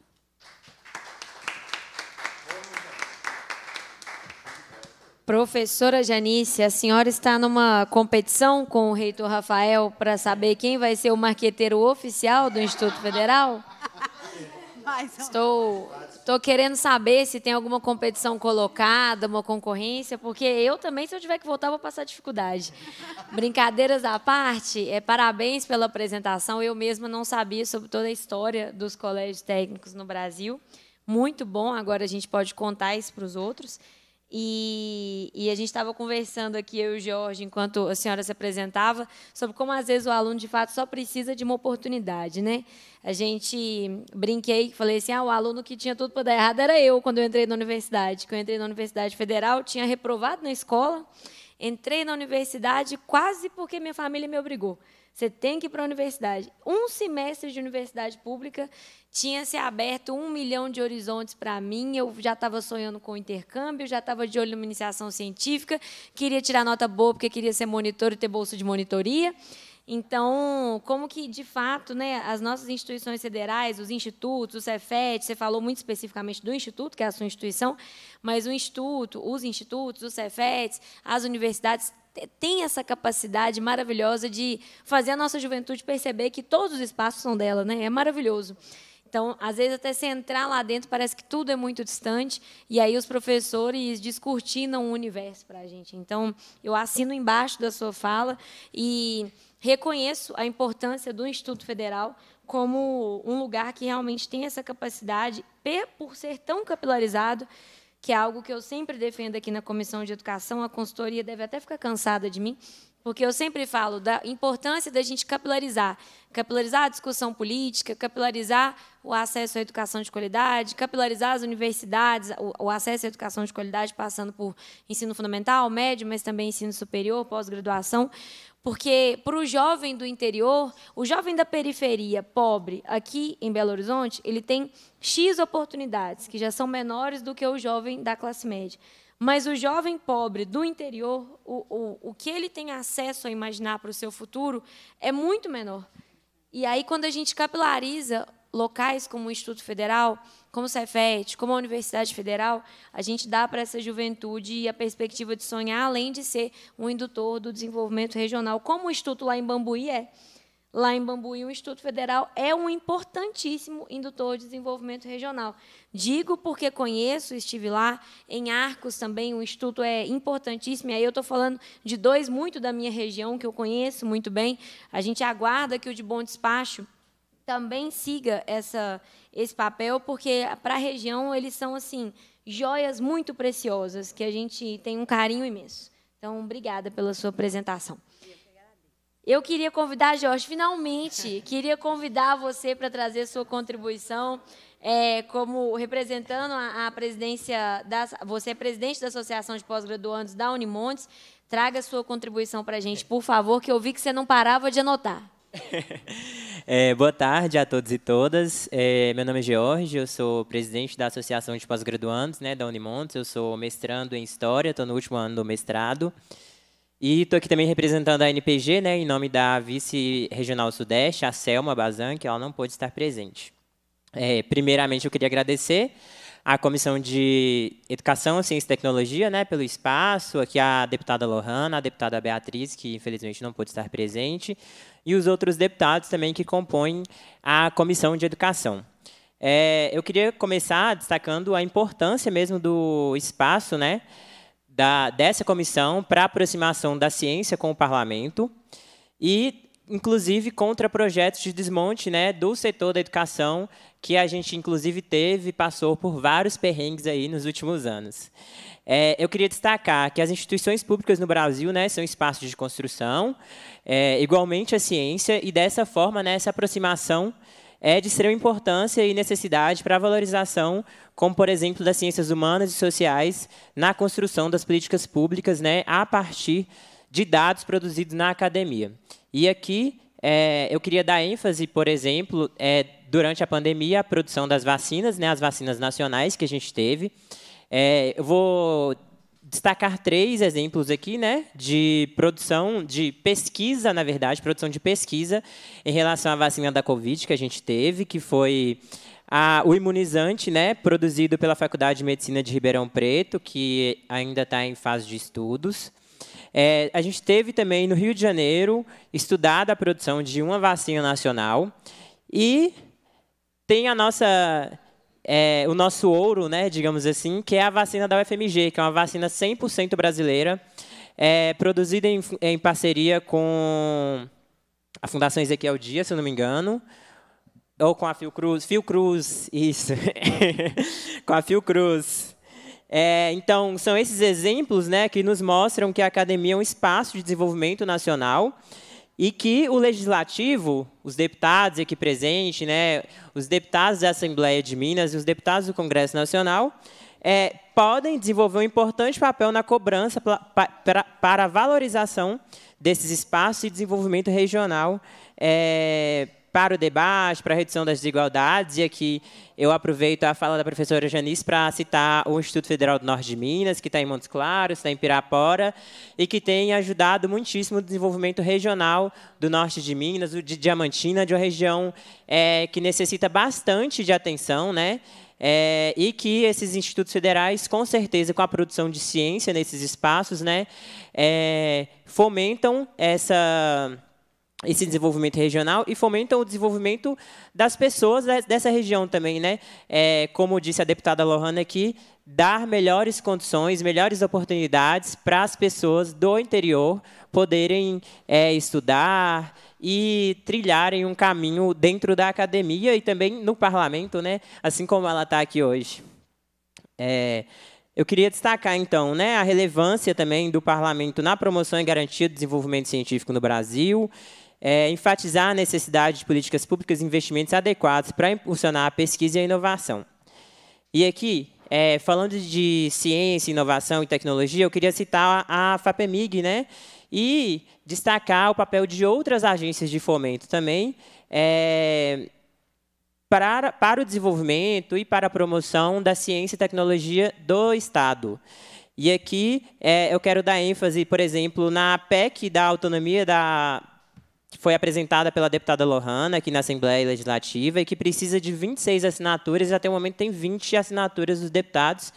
Professora Janice, a senhora está numa competição com o reitor Rafael para saber quem vai ser o marqueteiro oficial do Instituto Federal? Estou, estou querendo saber se tem alguma competição colocada, uma concorrência, porque eu também, se eu tiver que voltar, vou passar dificuldade. Brincadeiras à parte, é, parabéns pela apresentação. Eu mesma não sabia sobre toda a história dos colégios técnicos no Brasil. Muito bom, agora a gente pode contar isso para os outros. E, e, a gente estava conversando aqui, eu e o Jorge, enquanto a senhora se apresentava, sobre como às vezes o aluno de fato só precisa de uma oportunidade. Né? A gente brinquei, falei assim: ah, o aluno que tinha tudo para dar errado era eu quando eu entrei na universidade. Que eu entrei na Universidade Federal, tinha reprovado na escola, entrei na universidade quase porque minha família me obrigou. Você tem que ir para a universidade. Um semestre de universidade pública tinha se aberto um milhão de horizontes para mim. Eu já estava sonhando com intercâmbio, já estava de olho numa iniciação científica, queria tirar nota boa porque queria ser monitor e ter bolsa de monitoria. Então, como que, de fato, né, as nossas instituições federais, os institutos, o Cefet, você falou muito especificamente do instituto, que é a sua instituição, mas o instituto, os institutos, os Cefet, as universidades têm essa capacidade maravilhosa de fazer a nossa juventude perceber que todos os espaços são dela, né? É maravilhoso. Então, às vezes, até você entrar lá dentro, parece que tudo é muito distante, e aí os professores descortinam o universo para a gente. Então, eu assino embaixo da sua fala e Reconheço a importância do Instituto Federal como um lugar que realmente tem essa capacidade, por ser tão capilarizado, que é algo que eu sempre defendo aqui na Comissão de Educação, a consultoria deve até ficar cansada de mim, porque eu sempre falo da importância da gente capilarizar. Capilarizar a discussão política, capilarizar o acesso à educação de qualidade, capilarizar as universidades, o acesso à educação de qualidade passando por ensino fundamental, médio, mas também ensino superior, pós-graduação. Porque para o jovem do interior, o jovem da periferia, pobre, aqui em Belo Horizonte, ele tem X oportunidades, que já são menores do que o jovem da classe média. Mas o jovem pobre do interior, o, o, o que ele tem acesso a imaginar para o seu futuro é muito menor. E aí, quando a gente capilariza locais como o Instituto Federal, como o Cefet, como a Universidade Federal, a gente dá para essa juventude a perspectiva de sonhar, além de ser um indutor do desenvolvimento regional, como o Instituto lá em Bambuí é. Lá em Bambuí, o Instituto Federal é um importantíssimo indutor de desenvolvimento regional. Digo porque conheço, estive lá, em Arcos também, o Instituto é importantíssimo, e aí eu estou falando de dois muito da minha região, que eu conheço muito bem. A gente aguarda que o de Bom Despacho também siga essa, esse papel, porque para a região eles são assim joias muito preciosas que a gente tem um carinho imenso. Então, obrigada pela sua apresentação. Eu queria convidar, Jorge, finalmente, queria convidar você para trazer sua contribuição é, como representando a, a presidência, da, você é presidente da Associação de Pós-Graduandos da Unimontes, traga sua contribuição para a gente, é. por favor, que eu vi que você não parava de anotar. é, boa tarde a todos e todas. É, meu nome é Jorge, eu sou presidente da Associação de Pós-Graduandos né, da Unimontes. Eu sou mestrando em História, estou no último ano do mestrado. E estou aqui também representando a NPG, né, em nome da vice-regional Sudeste, a Selma Bazan, que ela não pôde estar presente. É, primeiramente, eu queria agradecer a Comissão de Educação, Ciência e Tecnologia, né, pelo espaço, aqui a deputada Lohana, a deputada Beatriz, que infelizmente não pôde estar presente, e os outros deputados também que compõem a Comissão de Educação. É, eu queria começar destacando a importância mesmo do espaço né, da, dessa comissão para a aproximação da ciência com o parlamento e inclusive contra projetos de desmonte né, do setor da educação, que a gente inclusive teve e passou por vários perrengues aí nos últimos anos. É, eu queria destacar que as instituições públicas no Brasil né, são espaços de construção, é, igualmente a ciência, e dessa forma, né, essa aproximação é de extrema importância e necessidade para a valorização, como por exemplo das ciências humanas e sociais, na construção das políticas públicas, né, a partir de dados produzidos na academia. E aqui é, eu queria dar ênfase, por exemplo, é, durante a pandemia, a produção das vacinas, né, as vacinas nacionais que a gente teve. É, eu vou destacar três exemplos aqui, né, de produção, de pesquisa, na verdade, produção de pesquisa em relação à vacina da Covid que a gente teve, que foi a, o imunizante, né, produzido pela Faculdade de Medicina de Ribeirão Preto, que ainda está em fase de estudos. É, a gente teve também no Rio de Janeiro estudada a produção de uma vacina nacional e tem a nossa é, o nosso ouro, né, digamos assim, que é a vacina da UFMG, que é uma vacina 100% brasileira, é, produzida em, em, parceria com a Fundação Ezequiel Dias, se não me engano, ou com a Fiocruz, Fiocruz, isso, com a Fiocruz é, então, são esses exemplos né, que nos mostram que a academia é um espaço de desenvolvimento nacional e que o legislativo, os deputados aqui presentes, né, os deputados da Assembleia de Minas e os deputados do Congresso Nacional, é, podem desenvolver um importante papel na cobrança pra, pra, para a valorização desses espaços e desenvolvimento regional é, para o debate, para a redução das desigualdades, e aqui eu aproveito a fala da professora Janice para citar o Instituto Federal do Norte de Minas, que está em Montes Claros, está em Pirapora, e que tem ajudado muitíssimo o desenvolvimento regional do Norte de Minas, de Diamantina, de uma região é, que necessita bastante de atenção, né? É, e que esses institutos federais, com certeza, com a produção de ciência nesses espaços, né, é, fomentam essa esse desenvolvimento regional e fomentam o desenvolvimento das pessoas dessa região também, né? É, como disse a deputada Lohana aqui, dar melhores condições, melhores oportunidades para as pessoas do interior poderem é, estudar e trilharem um caminho dentro da academia e também no parlamento, né? Assim como ela está aqui hoje. É, eu queria destacar, então, né, a relevância também do parlamento na promoção e garantia do desenvolvimento científico no Brasil é, enfatizar a necessidade de políticas públicas e investimentos adequados para impulsionar a pesquisa e a inovação. E aqui, é, falando de ciência, inovação e tecnologia, eu queria citar a FAPEMIG, né? E destacar o papel de outras agências de fomento também, é, para, para o desenvolvimento e para a promoção da ciência e tecnologia do Estado. E aqui é, eu quero dar ênfase, por exemplo, na PEC da autonomia da, foi apresentada pela deputada Lohana aqui na Assembleia Legislativa e que precisa de 26 assinaturas e até o momento tem 20 assinaturas dos deputados.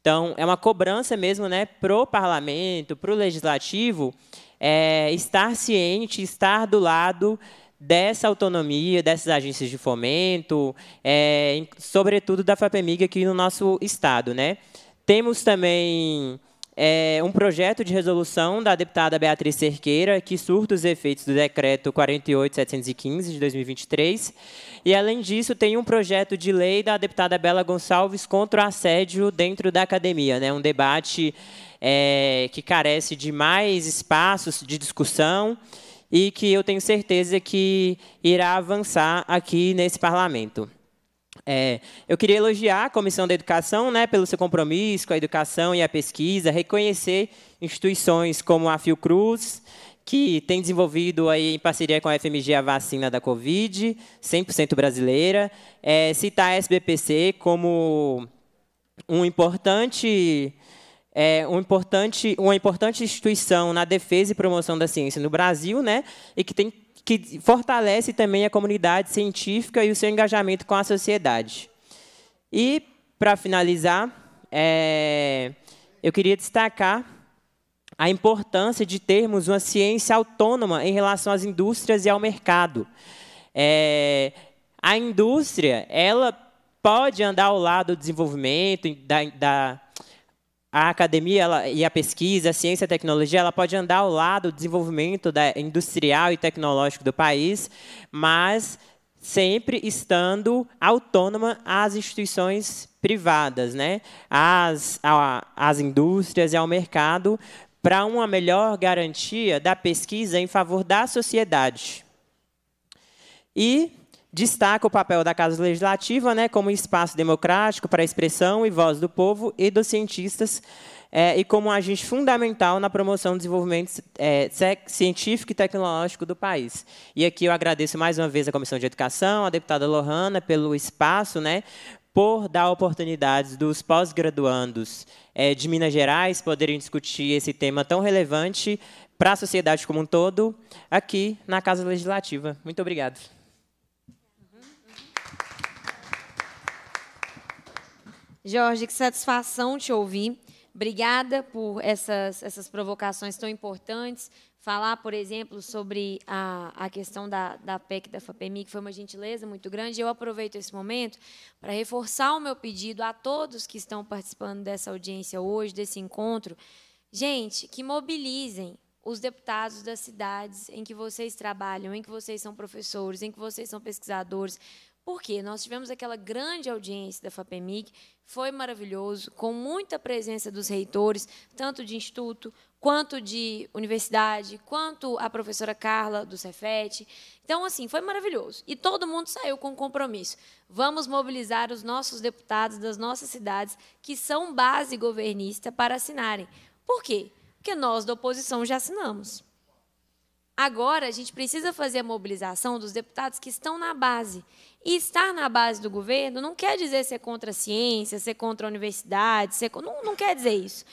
Então, é uma cobrança mesmo né, para o parlamento, para o legislativo, é, estar ciente, estar do lado dessa autonomia, dessas agências de fomento, é, sobretudo da FAPEMIG aqui no nosso estado. Né? Temos também é um projeto de resolução da deputada Beatriz Cerqueira que surta os efeitos do decreto 48715 de 2023 e além disso tem um projeto de lei da deputada Bela Gonçalves contra o assédio dentro da academia, né? Um debate é, que carece de mais espaços de discussão e que eu tenho certeza que irá avançar aqui nesse parlamento. É, eu queria elogiar a Comissão da Educação né, pelo seu compromisso com a educação e a pesquisa, reconhecer instituições como a Fiocruz, que tem desenvolvido aí, em parceria com a FMG a vacina da Covid, 100% brasileira, é, citar a SBPC como um importante é um importante, uma importante instituição na defesa e promoção da ciência no Brasil, né, e que tem que fortalece também a comunidade científica e o seu engajamento com a sociedade. E, para finalizar, é, eu queria destacar a importância de termos uma ciência autônoma em relação às indústrias e ao mercado. É, a indústria, ela pode andar ao lado do desenvolvimento, da, da a academia ela, e a pesquisa, a ciência e a tecnologia, ela pode andar ao lado do desenvolvimento da, industrial e tecnológico do país, mas sempre estando autônoma às instituições privadas, né? às, a, às indústrias e ao mercado, para uma melhor garantia da pesquisa em favor da sociedade. E Destaca o papel da Casa Legislativa né, como espaço democrático para a expressão e voz do povo e dos cientistas é, e como um agente fundamental na promoção do desenvolvimento é, científico e tecnológico do país. E aqui eu agradeço mais uma vez a Comissão de Educação, a deputada Lohana, pelo espaço, né, por dar oportunidades dos pós-graduandos é, de Minas Gerais poderem discutir esse tema tão relevante para a sociedade como um todo, aqui na Casa Legislativa. Muito obrigado. Jorge, que satisfação te ouvir. Obrigada por essas, essas provocações tão importantes. Falar, por exemplo, sobre a, a questão da, da PEC da FAPEMI, que foi uma gentileza muito grande. Eu aproveito esse momento para reforçar o meu pedido a todos que estão participando dessa audiência hoje, desse encontro. Gente, que mobilizem os deputados das cidades em que vocês trabalham, em que vocês são professores, em que vocês são pesquisadores. Porque nós tivemos aquela grande audiência da FAPEMIG foi maravilhoso, com muita presença dos reitores, tanto de instituto quanto de universidade, quanto a professora Carla do Cefet. Então, assim, foi maravilhoso. E todo mundo saiu com um compromisso. Vamos mobilizar os nossos deputados das nossas cidades, que são base governista, para assinarem. Por quê? Porque nós, da oposição, já assinamos. Agora, a gente precisa fazer a mobilização dos deputados que estão na base. E estar na base do governo não quer dizer ser contra a ciência, ser contra a universidade, ser... não, não quer dizer isso.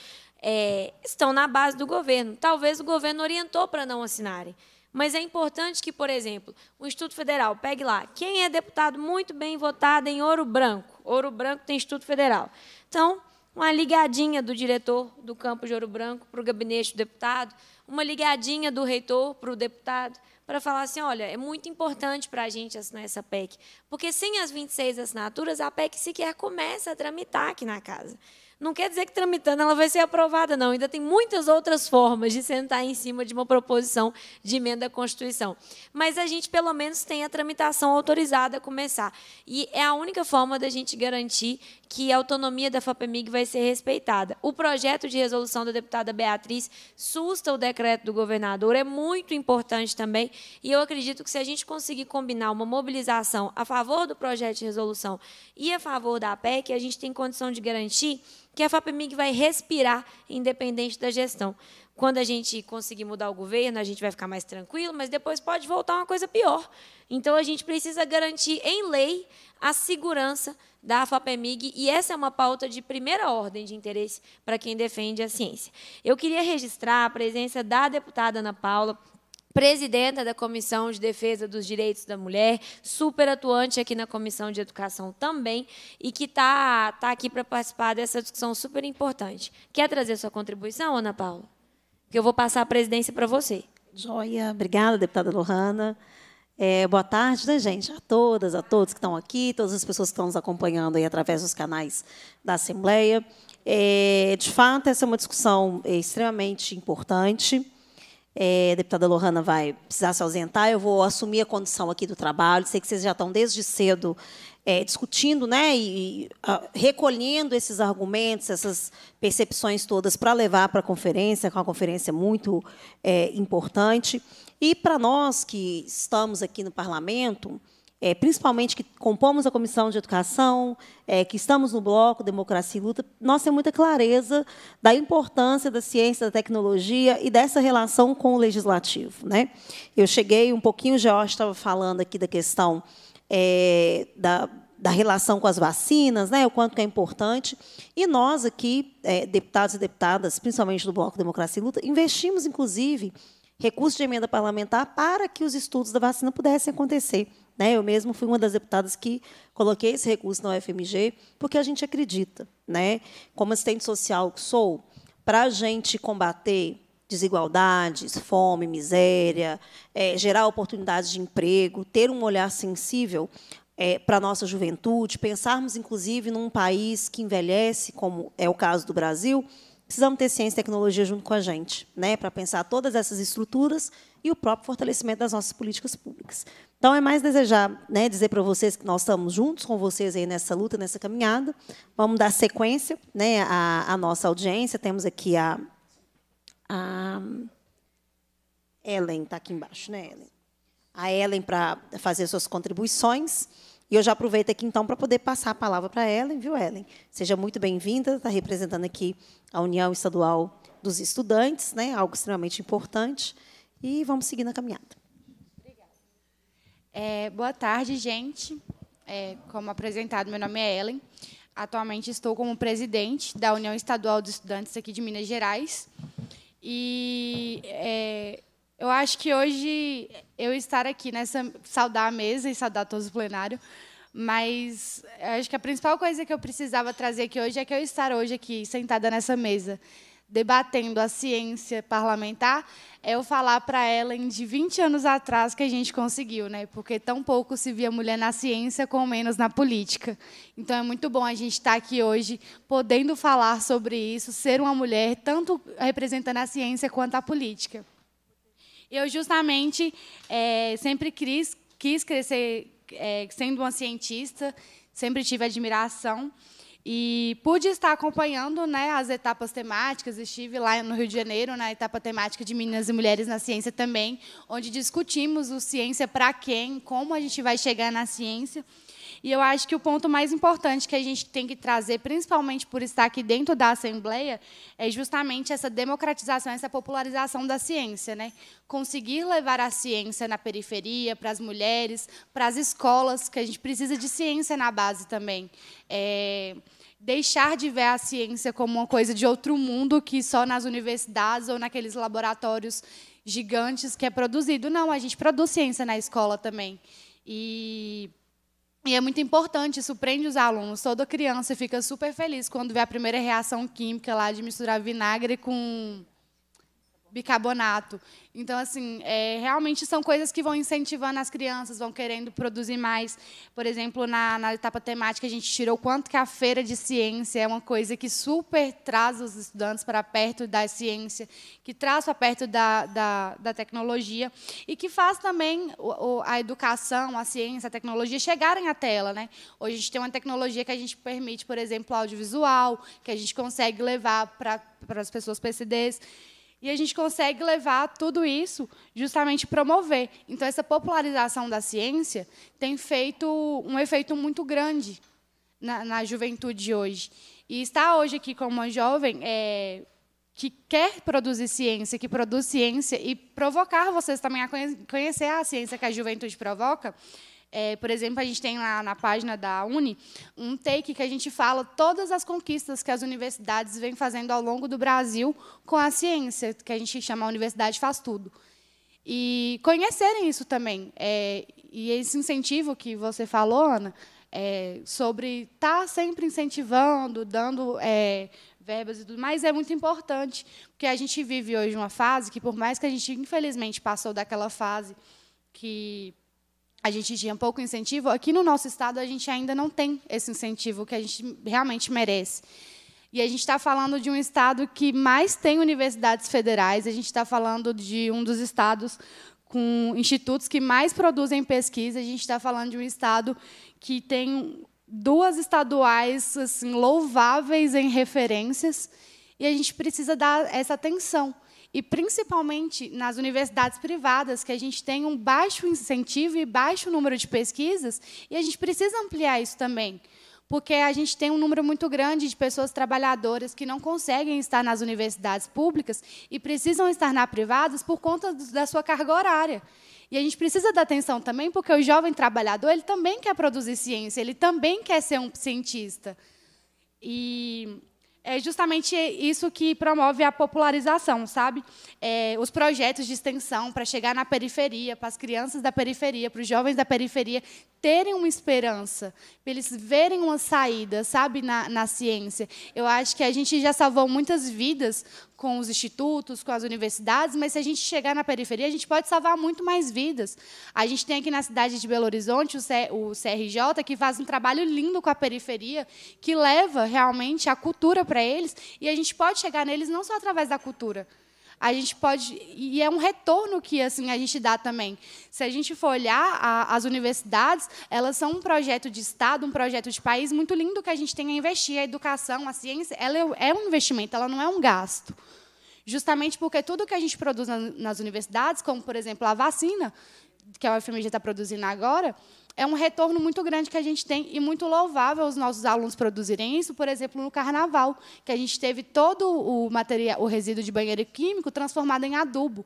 É, estão na base do governo. Talvez o governo orientou para não assinarem. Mas é importante que, por exemplo, o Instituto Federal, pegue lá, quem é deputado muito bem votado em Ouro Branco? Ouro Branco tem Instituto Federal. Então, uma ligadinha do diretor do campo de Ouro Branco para o gabinete do deputado, uma ligadinha do reitor para o deputado, para falar assim: olha, é muito importante para a gente assinar essa PEC, porque sem as 26 assinaturas, a PEC sequer começa a tramitar aqui na casa. Não quer dizer que tramitando ela vai ser aprovada, não. Ainda tem muitas outras formas de sentar em cima de uma proposição de emenda à Constituição. Mas a gente, pelo menos, tem a tramitação autorizada a começar. E é a única forma da gente garantir que a autonomia da FAPEMIG vai ser respeitada. O projeto de resolução da deputada Beatriz susta o decreto do governador, é muito importante também. E eu acredito que se a gente conseguir combinar uma mobilização a favor do projeto de resolução e a favor da PEC, a gente tem condição de garantir que a FAPEMIG vai respirar independente da gestão. Quando a gente conseguir mudar o governo, a gente vai ficar mais tranquilo, mas depois pode voltar uma coisa pior. Então, a gente precisa garantir em lei a segurança da FAPEMIG, e essa é uma pauta de primeira ordem de interesse para quem defende a ciência. Eu queria registrar a presença da deputada Ana Paula, presidenta da Comissão de Defesa dos Direitos da Mulher, super atuante aqui na Comissão de Educação também, e que está tá aqui para participar dessa discussão super importante. Quer trazer sua contribuição, Ana Paula? Que eu vou passar a presidência para você. Joia, obrigada, deputada Lohana. É, boa tarde, né, gente? A todas, a todos que estão aqui, todas as pessoas que estão nos acompanhando aí através dos canais da Assembleia. É, de fato, essa é uma discussão é, extremamente importante é, a deputada Lohana vai precisar se ausentar, eu vou assumir a condição aqui do trabalho. Sei que vocês já estão desde cedo é, discutindo né, e a, recolhendo esses argumentos, essas percepções todas para levar para a conferência, que é uma conferência muito é, importante. E para nós que estamos aqui no parlamento, é, principalmente que compomos a comissão de educação, é, que estamos no bloco Democracia e Luta, nós temos muita clareza da importância da ciência, da tecnologia e dessa relação com o legislativo. Né? Eu cheguei um pouquinho, o George estava falando aqui da questão é, da, da, relação com as vacinas, né, o quanto que é importante. E nós aqui, é, deputados e deputadas, principalmente do Bloco Democracia e Luta, investimos, inclusive, recurso de emenda parlamentar para que os estudos da vacina pudessem acontecer. Né? Eu mesmo fui uma das deputadas que coloquei esse recurso na UFMG, porque a gente acredita. Né? Como assistente social que sou, para a gente combater desigualdades, fome, miséria, é, gerar oportunidades de emprego, ter um olhar sensível é, para a nossa juventude, pensarmos, inclusive, num país que envelhece, como é o caso do Brasil, precisamos ter ciência e tecnologia junto com a gente, né, para pensar todas essas estruturas e o próprio fortalecimento das nossas políticas públicas. Então, é mais desejar né, dizer para vocês que nós estamos juntos com vocês aí nessa luta, nessa caminhada. Vamos dar sequência né, à, à nossa audiência. Temos aqui a, a Ellen, está aqui embaixo, né, Ellen? A Ellen para fazer suas contribuições. E eu já aproveito aqui, então, para poder passar a palavra para Ellen, viu, Ellen? Seja muito bem-vinda, está representando aqui a União Estadual dos Estudantes, né? algo extremamente importante. E vamos seguir na caminhada. Obrigada. É, boa tarde, gente. É, como apresentado, meu nome é Ellen. Atualmente estou como presidente da União Estadual dos Estudantes aqui de Minas Gerais. E é, eu acho que hoje eu estar aqui nessa saudar a mesa e saudar todos o plenário, mas acho que a principal coisa que eu precisava trazer aqui hoje é que eu estar hoje aqui sentada nessa mesa debatendo a ciência parlamentar é eu falar para ela de 20 anos atrás que a gente conseguiu, né? Porque tão pouco se via mulher na ciência, com menos na política. Então é muito bom a gente estar aqui hoje podendo falar sobre isso, ser uma mulher tanto representando a ciência quanto a política. Eu justamente é, sempre quis, quis crescer é, sendo uma cientista, sempre tive admiração e pude estar acompanhando né, as etapas temáticas. Estive lá no Rio de Janeiro, na etapa temática de Meninas e Mulheres na Ciência também, onde discutimos o ciência para quem, como a gente vai chegar na ciência. E eu acho que o ponto mais importante que a gente tem que trazer, principalmente por estar aqui dentro da Assembleia, é justamente essa democratização, essa popularização da ciência. Né? Conseguir levar a ciência na periferia, para as mulheres, para as escolas, que a gente precisa de ciência na base também. É deixar de ver a ciência como uma coisa de outro mundo que só nas universidades ou naqueles laboratórios gigantes que é produzido. Não, a gente produz ciência na escola também. E e é muito importante, isso prende os alunos. Toda criança fica super feliz quando vê a primeira reação química lá de misturar vinagre com bicarbonato. Então, assim, é, realmente são coisas que vão incentivando as crianças, vão querendo produzir mais. Por exemplo, na, na etapa temática, a gente tirou quanto que a feira de ciência é uma coisa que super traz os estudantes para perto da ciência, que traz para perto da, da, da, tecnologia e que faz também o, a educação, a ciência, a tecnologia chegarem à tela, Né? Hoje a gente tem uma tecnologia que a gente permite, por exemplo, audiovisual, que a gente consegue levar para, para as pessoas PCDs. E a gente consegue levar tudo isso justamente promover. Então, essa popularização da ciência tem feito um efeito muito grande na, na juventude de hoje. E estar hoje aqui como uma jovem é, que quer produzir ciência, que produz ciência, e provocar vocês também a conhecer a ciência que a juventude provoca, é, por exemplo, a gente tem lá na página da Uni um take que a gente fala todas as conquistas que as universidades vêm fazendo ao longo do Brasil com a ciência, que a gente chama a Universidade Faz Tudo. E conhecerem isso também. É, e esse incentivo que você falou, Ana, é, sobre estar tá sempre incentivando, dando é, verbas e tudo mais, é muito importante, porque a gente vive hoje uma fase que, por mais que a gente, infelizmente, passou daquela fase que a gente tinha pouco incentivo. Aqui no nosso estado, a gente ainda não tem esse incentivo que a gente realmente merece. E a gente está falando de um estado que mais tem universidades federais, a gente está falando de um dos estados com institutos que mais produzem pesquisa, a gente está falando de um estado que tem duas estaduais assim, louváveis em referências, e a gente precisa dar essa atenção e principalmente nas universidades privadas, que a gente tem um baixo incentivo e baixo número de pesquisas, e a gente precisa ampliar isso também, porque a gente tem um número muito grande de pessoas trabalhadoras que não conseguem estar nas universidades públicas e precisam estar na privadas por conta da sua carga horária. E a gente precisa dar atenção também, porque o jovem trabalhador ele também quer produzir ciência, ele também quer ser um cientista. E é justamente isso que promove a popularização, sabe? É, os projetos de extensão para chegar na periferia, para as crianças da periferia, para os jovens da periferia terem uma esperança, para eles verem uma saída, sabe, na, na ciência. Eu acho que a gente já salvou muitas vidas com os institutos, com as universidades, mas se a gente chegar na periferia, a gente pode salvar muito mais vidas. A gente tem aqui na cidade de Belo Horizonte o CRJ, que faz um trabalho lindo com a periferia, que leva realmente a cultura para eles, e a gente pode chegar neles não só através da cultura, a gente pode. E é um retorno que assim a gente dá também. Se a gente for olhar a, as universidades, elas são um projeto de Estado, um projeto de país muito lindo que a gente tem a investir. A educação, a ciência, ela é, é um investimento, ela não é um gasto. Justamente porque tudo que a gente produz nas universidades, como, por exemplo, a vacina, que a UFMG está produzindo agora, é um retorno muito grande que a gente tem e muito louvável os nossos alunos produzirem isso, por exemplo, no carnaval, que a gente teve todo o material, o resíduo de banheiro químico transformado em adubo.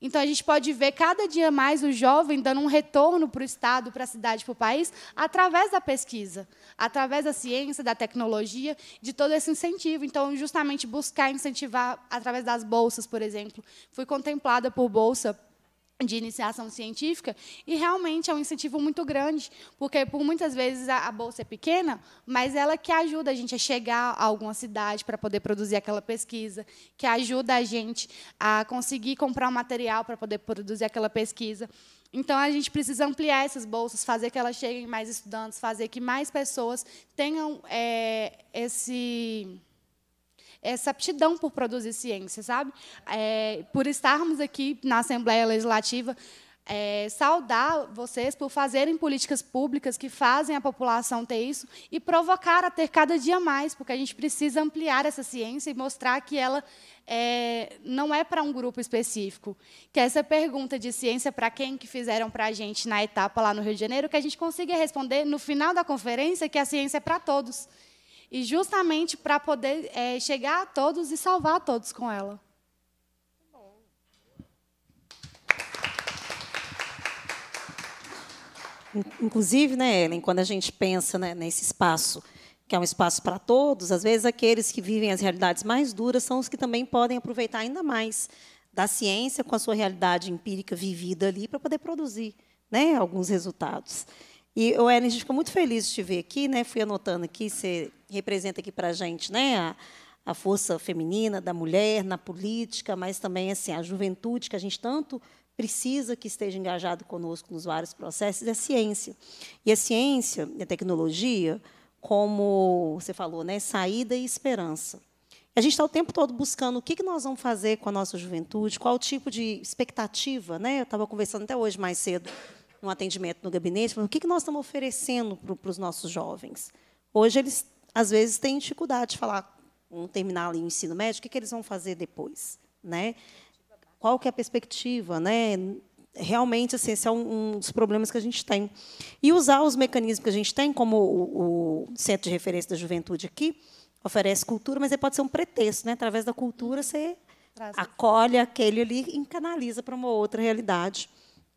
Então, a gente pode ver cada dia mais o jovem dando um retorno para o Estado, para a cidade, para o país, através da pesquisa, através da ciência, da tecnologia, de todo esse incentivo. Então, justamente buscar incentivar através das bolsas, por exemplo. Fui contemplada por bolsa de iniciação científica e realmente é um incentivo muito grande, porque por muitas vezes a, a bolsa é pequena, mas ela que ajuda a gente a chegar a alguma cidade para poder produzir aquela pesquisa, que ajuda a gente a conseguir comprar o um material para poder produzir aquela pesquisa. Então a gente precisa ampliar essas bolsas, fazer que elas cheguem mais estudantes, fazer que mais pessoas tenham é, esse é, essa aptidão por produzir ciência, sabe? É, por estarmos aqui na Assembleia Legislativa, é, saudar vocês por fazerem políticas públicas que fazem a população ter isso e provocar a ter cada dia mais, porque a gente precisa ampliar essa ciência e mostrar que ela é, não é para um grupo específico. Que essa pergunta de ciência para quem que fizeram para a gente na etapa lá no Rio de Janeiro, que a gente consiga responder no final da conferência que a ciência é para todos e justamente para poder é, chegar a todos e salvar a todos com ela. Inclusive, né, Ellen, quando a gente pensa né, nesse espaço, que é um espaço para todos, às vezes aqueles que vivem as realidades mais duras são os que também podem aproveitar ainda mais da ciência com a sua realidade empírica vivida ali para poder produzir né, alguns resultados. E, Ellen, a gente ficou muito feliz de te ver aqui, né? Fui anotando aqui, você representa aqui para a gente né, a, a força feminina da mulher na política, mas também assim a juventude que a gente tanto precisa que esteja engajado conosco nos vários processos é a ciência. E a ciência e a tecnologia, como você falou, né, saída e esperança. A gente está o tempo todo buscando o que, nós vamos fazer com a nossa juventude, qual tipo de expectativa. Né? Eu estava conversando até hoje mais cedo, no atendimento no gabinete, falando, o que nós estamos oferecendo para os nossos jovens. Hoje eles às vezes têm dificuldade de falar, um terminar ali o ensino médio, o que, que eles vão fazer depois, né? Qual que é a perspectiva, né? Realmente, assim, esse é um, um, dos problemas que a gente tem. E usar os mecanismos que a gente tem, como o, o Centro de Referência da Juventude aqui, oferece cultura, mas ele pode ser um pretexto, né? Através da cultura, você Traz acolhe aquele ali e canaliza para uma outra realidade.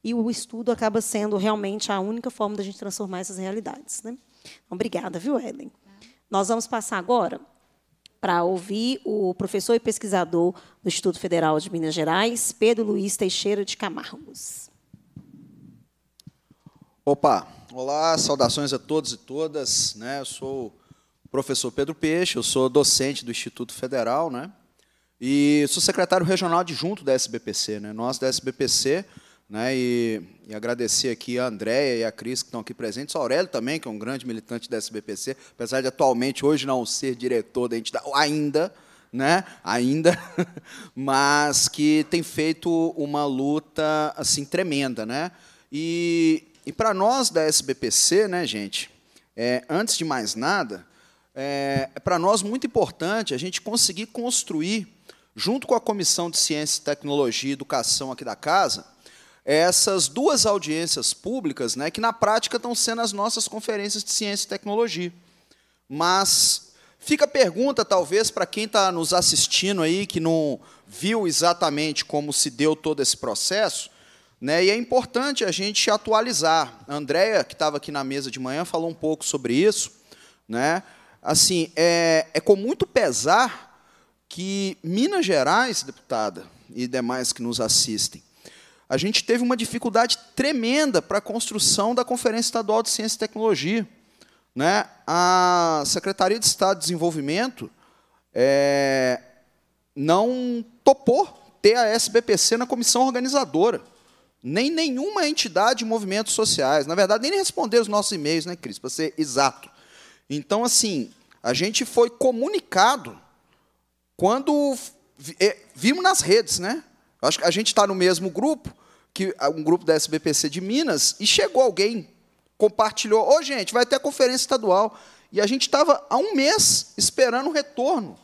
E o estudo acaba sendo realmente a única forma da gente transformar essas realidades. Né? Obrigada, viu, Ellen? Nós vamos passar agora para ouvir o professor e pesquisador do Instituto Federal de Minas Gerais, Pedro Luiz Teixeira de Camargos. Opa, olá, saudações a todos e todas. Né? Eu sou o professor Pedro Peixe, eu sou docente do Instituto Federal, né? E sou secretário regional adjunto da SBPC. Né? Nós, da SBPC, né, e, e, agradecer aqui a Andréia e a Cris que estão aqui presentes, o Aurélio também, que é um grande militante da SBPC, apesar de atualmente hoje não ser diretor da entidade, ainda, né, ainda, mas que tem feito uma luta assim tremenda. Né? E, e para nós da SBPC, né, gente, é, antes de mais nada, é, é para nós muito importante a gente conseguir construir, junto com a Comissão de Ciência, Tecnologia e Educação aqui da casa, essas duas audiências públicas, né, que na prática estão sendo as nossas conferências de ciência e tecnologia. Mas fica a pergunta, talvez, para quem está nos assistindo aí, que não viu exatamente como se deu todo esse processo, né, e é importante a gente atualizar. A Andrea, que estava aqui na mesa de manhã, falou um pouco sobre isso. Né? Assim, é, é com muito pesar que Minas Gerais, deputada, e demais que nos assistem, a gente teve uma dificuldade tremenda para a construção da Conferência Estadual de Ciência e Tecnologia. Né? A Secretaria de Estado de Desenvolvimento é, não topou ter a SBPC na comissão organizadora. Nem nenhuma entidade de movimentos sociais. Na verdade, nem responder os nossos e-mails, né, Cris? Para ser exato. Então, assim, a gente foi comunicado quando é, vimos nas redes, né? Acho que a gente está no mesmo grupo, que ah, um grupo da SBPC de Minas, e chegou alguém, compartilhou, ô gente, vai ter a conferência estadual. E a gente estava há um mês esperando o retorno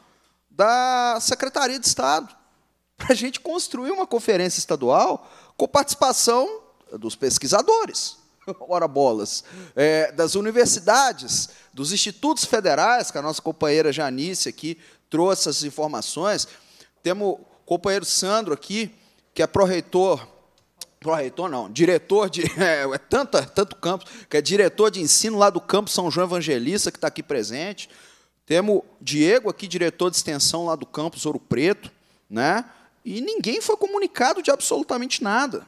da Secretaria de Estado para a gente construir uma conferência estadual com participação dos pesquisadores, ora bolas, é, das universidades, dos institutos federais, que a nossa companheira Janice aqui trouxe as informações. Temos companheiro Sandro aqui, que é pró-reitor, pró-reitor não, diretor de, é, é tanto, tanto campus, que é diretor de ensino lá do campo São João Evangelista, que está aqui presente. Temos Diego aqui, diretor de extensão lá do campus Ouro Preto, né? E ninguém foi comunicado de absolutamente nada.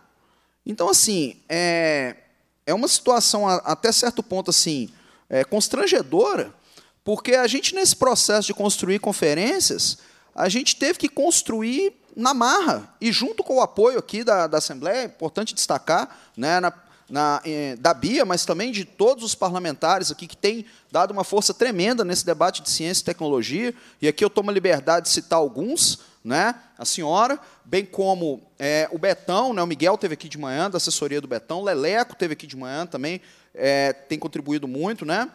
Então, assim, é, é uma situação, até certo ponto, assim, é, constrangedora, porque a gente, nesse processo de construir conferências, a gente teve que construir na marra, e junto com o apoio aqui da, da Assembleia, é importante destacar, né, na, na, eh, da Bia, mas também de todos os parlamentares aqui que têm dado uma força tremenda nesse debate de ciência e tecnologia, e aqui eu tomo a liberdade de citar alguns, né, a senhora, bem como eh, o Betão, né, o Miguel teve aqui de manhã, da assessoria do Betão, Leleco teve aqui de manhã também, eh, tem contribuído muito, né?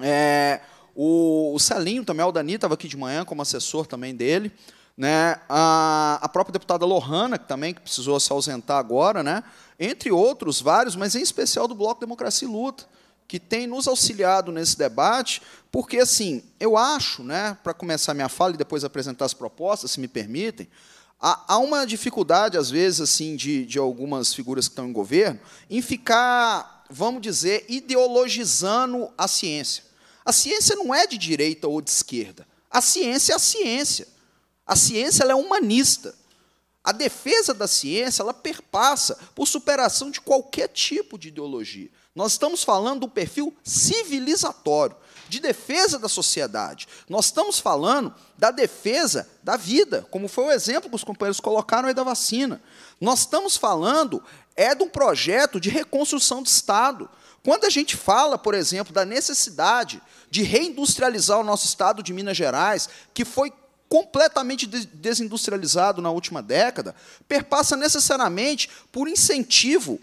Eh, o, o Celinho também, o Dani estava aqui de manhã como assessor também dele. Né? A, a própria deputada Lohana, que também que precisou se ausentar agora, né? entre outros vários, mas em especial do Bloco Democracia e Luta, que tem nos auxiliado nesse debate, porque assim, eu acho, né, para começar minha fala e depois apresentar as propostas, se me permitem, há, uma dificuldade, às vezes, assim, de, de algumas figuras que estão em governo, em ficar, vamos dizer, ideologizando a ciência. A ciência não é de direita ou de esquerda. A ciência é a ciência. A ciência é humanista. A defesa da ciência ela perpassa por superação de qualquer tipo de ideologia. Nós estamos falando do perfil civilizatório, de defesa da sociedade. Nós estamos falando da defesa da vida, como foi o exemplo que os companheiros colocaram aí da vacina. Nós estamos falando é de um projeto de reconstrução do Estado. Quando a gente fala, por exemplo, da necessidade de reindustrializar o nosso estado de Minas Gerais, que foi completamente desindustrializado na última década, perpassa necessariamente por incentivo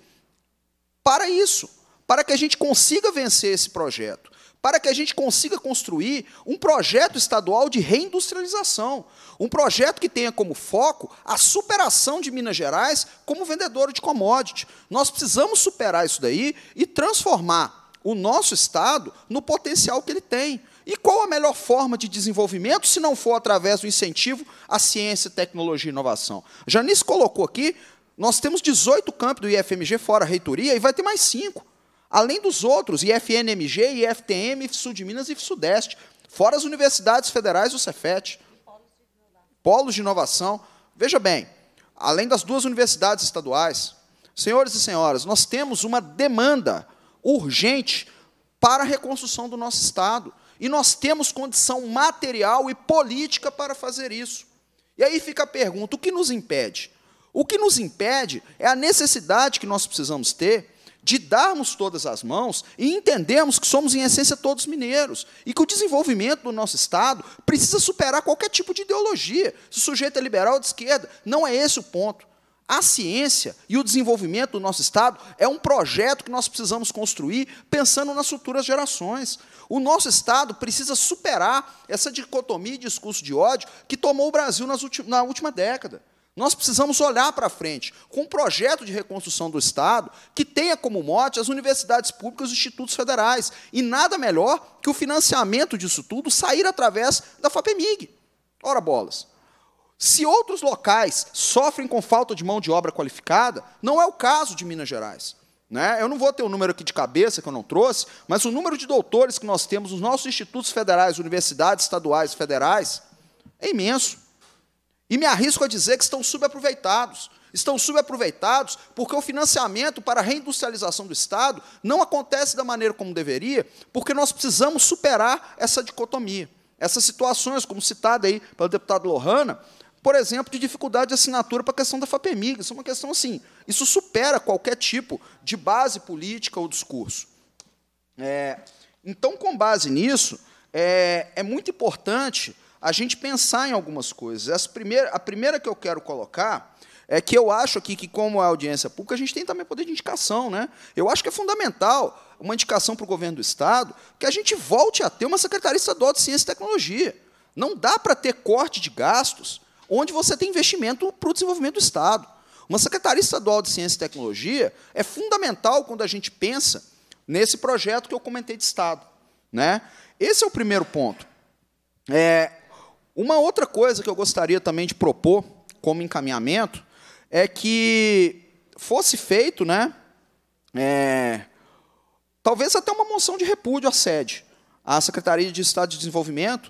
para isso, para que a gente consiga vencer esse projeto para que a gente consiga construir um projeto estadual de reindustrialização, um projeto que tenha como foco a superação de Minas Gerais como vendedora de commodity. Nós precisamos superar isso daí e transformar o nosso estado no potencial que ele tem. E qual a melhor forma de desenvolvimento se não for através do incentivo à ciência, tecnologia e inovação? Janice colocou aqui, nós temos 18 campos do IFMG fora a reitoria e vai ter mais cinco além dos outros, IFNMG, IFTM, Sul de Minas e Sudeste, fora as universidades federais do Cefet, polos de inovação. Veja bem, além das duas universidades estaduais, senhores e senhoras, nós temos uma demanda urgente para a reconstrução do nosso Estado. E nós temos condição material e política para fazer isso. E aí fica a pergunta: o que nos impede? O que nos impede é a necessidade que nós precisamos ter de darmos todas as mãos e entendermos que somos, em essência, todos mineiros e que o desenvolvimento do nosso Estado precisa superar qualquer tipo de ideologia, se o sujeito é liberal ou de esquerda. Não é esse o ponto. A ciência e o desenvolvimento do nosso Estado é um projeto que nós precisamos construir pensando nas futuras gerações. O nosso Estado precisa superar essa dicotomia e discurso de ódio que tomou o Brasil nas na última década. Nós precisamos olhar para frente com um projeto de reconstrução do Estado que tenha como mote as universidades públicas e os institutos federais. E nada melhor que o financiamento disso tudo sair através da FAPEMIG. Ora bolas. Se outros locais sofrem com falta de mão de obra qualificada, não é o caso de Minas Gerais. Né? Eu não vou ter o um número aqui de cabeça que eu não trouxe, mas o número de doutores que nós temos nos nossos institutos federais, universidades estaduais e federais é imenso. E me arrisco a dizer que estão subaproveitados. Estão subaproveitados porque o financiamento para a reindustrialização do Estado não acontece da maneira como deveria, porque nós precisamos superar essa dicotomia. Essas situações, como citada aí pelo deputado Lohana, por exemplo, de dificuldade de assinatura para a questão da FAPEMIG. Isso é uma questão assim, isso supera qualquer tipo de base política ou discurso. É, então, com base nisso, é, é muito importante a gente pensar em algumas coisas. As primeira, a primeira que eu quero colocar é que eu acho aqui que, como é audiência pública, a gente tem também poder de indicação. Né? Eu acho que é fundamental uma indicação para o governo do Estado que a gente volte a ter uma Secretaria Estadual de Ciência e Tecnologia. Não dá para ter corte de gastos onde você tem investimento para o desenvolvimento do Estado. Uma Secretaria Estadual de Ciência e Tecnologia é fundamental quando a gente pensa nesse projeto que eu comentei de Estado. Né? Esse é o primeiro ponto. É, uma outra coisa que eu gostaria também de propor como encaminhamento é que fosse feito, né? É, talvez até uma moção de repúdio à sede, à Secretaria de Estado de Desenvolvimento,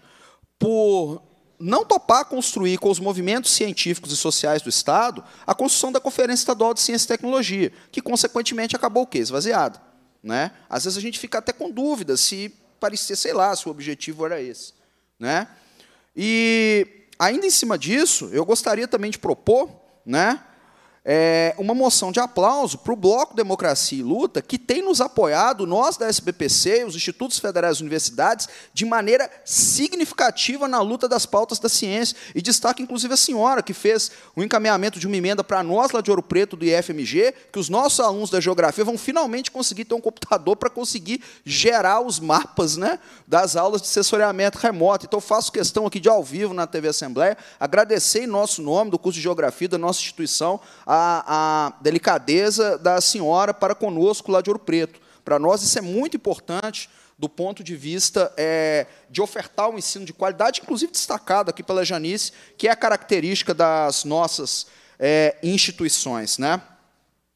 por não topar construir com os movimentos científicos e sociais do Estado a construção da Conferência Estadual de Ciência e Tecnologia, que, consequentemente, acabou o quê? Esvaziada. Né? Às vezes a gente fica até com dúvida se parecia, sei lá, se o objetivo era esse. Né? E ainda em cima disso, eu gostaria também de propor, né, é, uma moção de aplauso para o Bloco Democracia e Luta, que tem nos apoiado, nós da SBPC, os institutos federais e universidades, de maneira significativa na luta das pautas da ciência. E destaca, inclusive, a senhora, que fez o um encaminhamento de uma emenda para nós, lá de Ouro Preto, do IFMG, que os nossos alunos da geografia vão finalmente conseguir ter um computador para conseguir gerar os mapas né, das aulas de assessoramento remoto. Então, faço questão aqui de ao vivo na TV Assembleia, agradecer em nosso nome, do curso de geografia da nossa instituição, a a, a delicadeza da senhora para conosco lá de Ouro Preto. Para nós isso é muito importante do ponto de vista é, de ofertar um ensino de qualidade, inclusive destacado aqui pela Janice, que é a característica das nossas é, instituições. Né?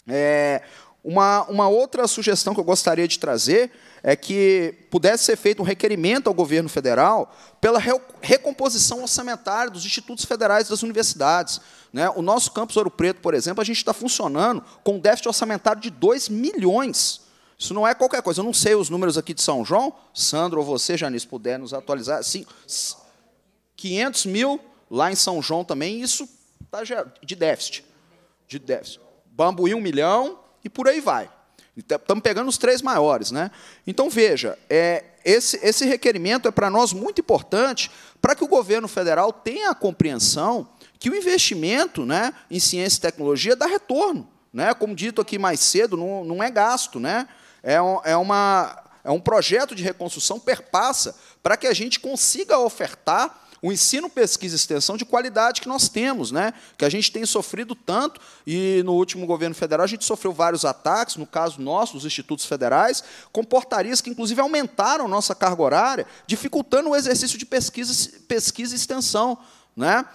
É, uma, uma outra sugestão que eu gostaria de trazer é que pudesse ser feito um requerimento ao governo federal pela recomposição orçamentária dos institutos federais e das universidades. Né? O nosso campus Ouro Preto, por exemplo, a gente está funcionando com um déficit orçamentário de 2 milhões. Isso não é qualquer coisa. Eu não sei os números aqui de São João. Sandro, ou você, Janice, puder nos atualizar. Sim, 500 mil lá em São João também, isso está de déficit. De déficit. Bambuí, um milhão, e por aí vai. Estamos pegando os três maiores. Né? Então, veja, é, esse, esse requerimento é para nós muito importante para que o governo federal tenha a compreensão que o investimento né, em ciência e tecnologia dá retorno. Né? Como dito aqui mais cedo, não, não é gasto. Né? É, um, é, uma, é um projeto de reconstrução perpassa para que a gente consiga ofertar o ensino, pesquisa e extensão de qualidade que nós temos, né? que a gente tem sofrido tanto, e no último governo federal a gente sofreu vários ataques, no caso nosso, dos institutos federais, comportarias que inclusive aumentaram nossa carga horária, dificultando o exercício de pesquisa, pesquisa e extensão. Né?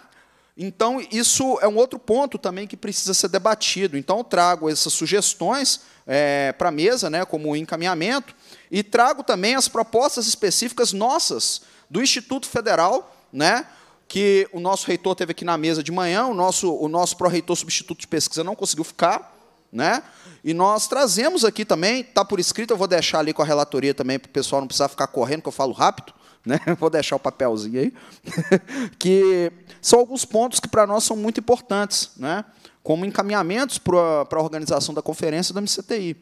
Então, isso é um outro ponto também que precisa ser debatido. Então, trago essas sugestões é, para a mesa, né, como encaminhamento, e trago também as propostas específicas nossas do Instituto Federal né? Que o nosso reitor teve aqui na mesa de manhã, o nosso, o nosso pró-reitor substituto de pesquisa não conseguiu ficar, né? E nós trazemos aqui também, está por escrito, eu vou deixar ali com a relatoria também, para o pessoal não precisar ficar correndo, que eu falo rápido, né? Vou deixar o papelzinho aí, que são alguns pontos que para nós são muito importantes, né? Como encaminhamentos para a organização da conferência do MCTI.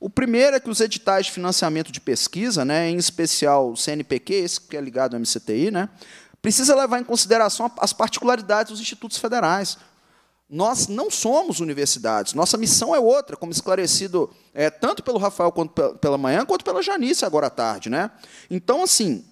O primeiro é que os editais de financiamento de pesquisa, né, em especial o CNPq, esse que é ligado ao MCTI, né, precisa levar em consideração as particularidades dos institutos federais. Nós não somos universidades, nossa missão é outra, como esclarecido é, tanto pelo Rafael quanto pela manhã, quanto pela Janice agora à tarde. Né? Então, assim,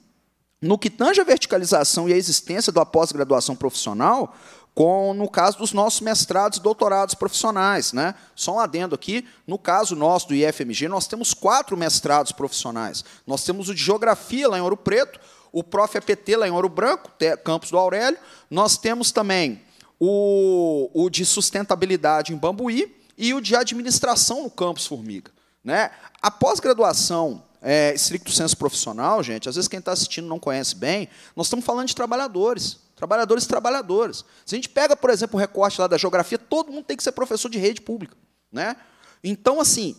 no que tange a verticalização e a existência da pós-graduação profissional, com no caso dos nossos mestrados e doutorados profissionais. Né? Só um adendo aqui, no caso nosso do IFMG, nós temos quatro mestrados profissionais. Nós temos o de Geografia lá em Ouro Preto, o Prof. APT lá em Ouro Branco, campus do Aurélio. Nós temos também o, o de sustentabilidade em Bambuí e o de administração no campus Formiga. Né? A pós-graduação é, estricto senso profissional, gente, às vezes quem está assistindo não conhece bem, nós estamos falando de trabalhadores. Trabalhadores e trabalhadoras. Se a gente pega, por exemplo, o recorte lá da geografia, todo mundo tem que ser professor de rede pública. Né? Então, assim,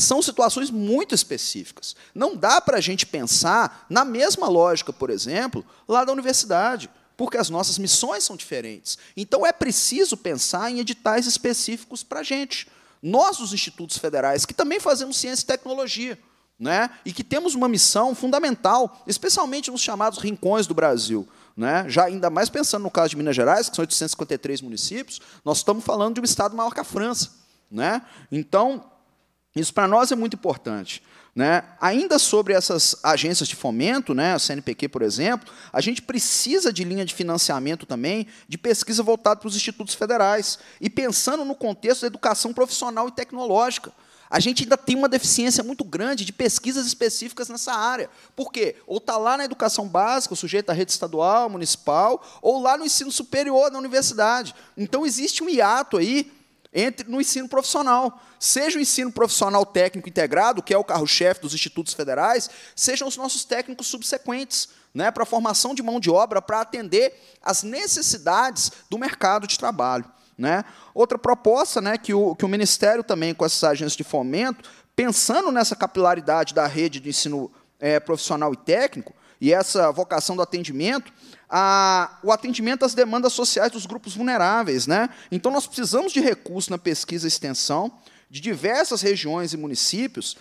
são situações muito específicas. Não dá para a gente pensar na mesma lógica, por exemplo, lá da universidade, porque as nossas missões são diferentes. Então é preciso pensar em editais específicos para a gente. Nós, os institutos federais, que também fazemos ciência e tecnologia, né? e que temos uma missão fundamental, especialmente nos chamados rincões do Brasil. Né? Já ainda mais pensando no caso de Minas Gerais, que são 853 municípios, nós estamos falando de um estado maior que a França. Né? Então, isso para nós é muito importante. Né? Ainda sobre essas agências de fomento, né, a CNPq, por exemplo, a gente precisa de linha de financiamento também, de pesquisa voltada para os institutos federais. E pensando no contexto da educação profissional e tecnológica. A gente ainda tem uma deficiência muito grande de pesquisas específicas nessa área. Por quê? Ou está lá na educação básica, sujeito à rede estadual, municipal, ou lá no ensino superior, na universidade. Então, existe um hiato aí entre no ensino profissional. Seja o ensino profissional técnico integrado, que é o carro-chefe dos institutos federais, sejam os nossos técnicos subsequentes, né, para a formação de mão de obra, para atender às necessidades do mercado de trabalho. Né? Outra proposta né, que, o, que o Ministério também, com essas agências de fomento, pensando nessa capilaridade da rede de ensino é, profissional e técnico, e essa vocação do atendimento, a, o atendimento às demandas sociais dos grupos vulneráveis. Né? Então, nós precisamos de recursos na pesquisa e extensão de diversas regiões e municípios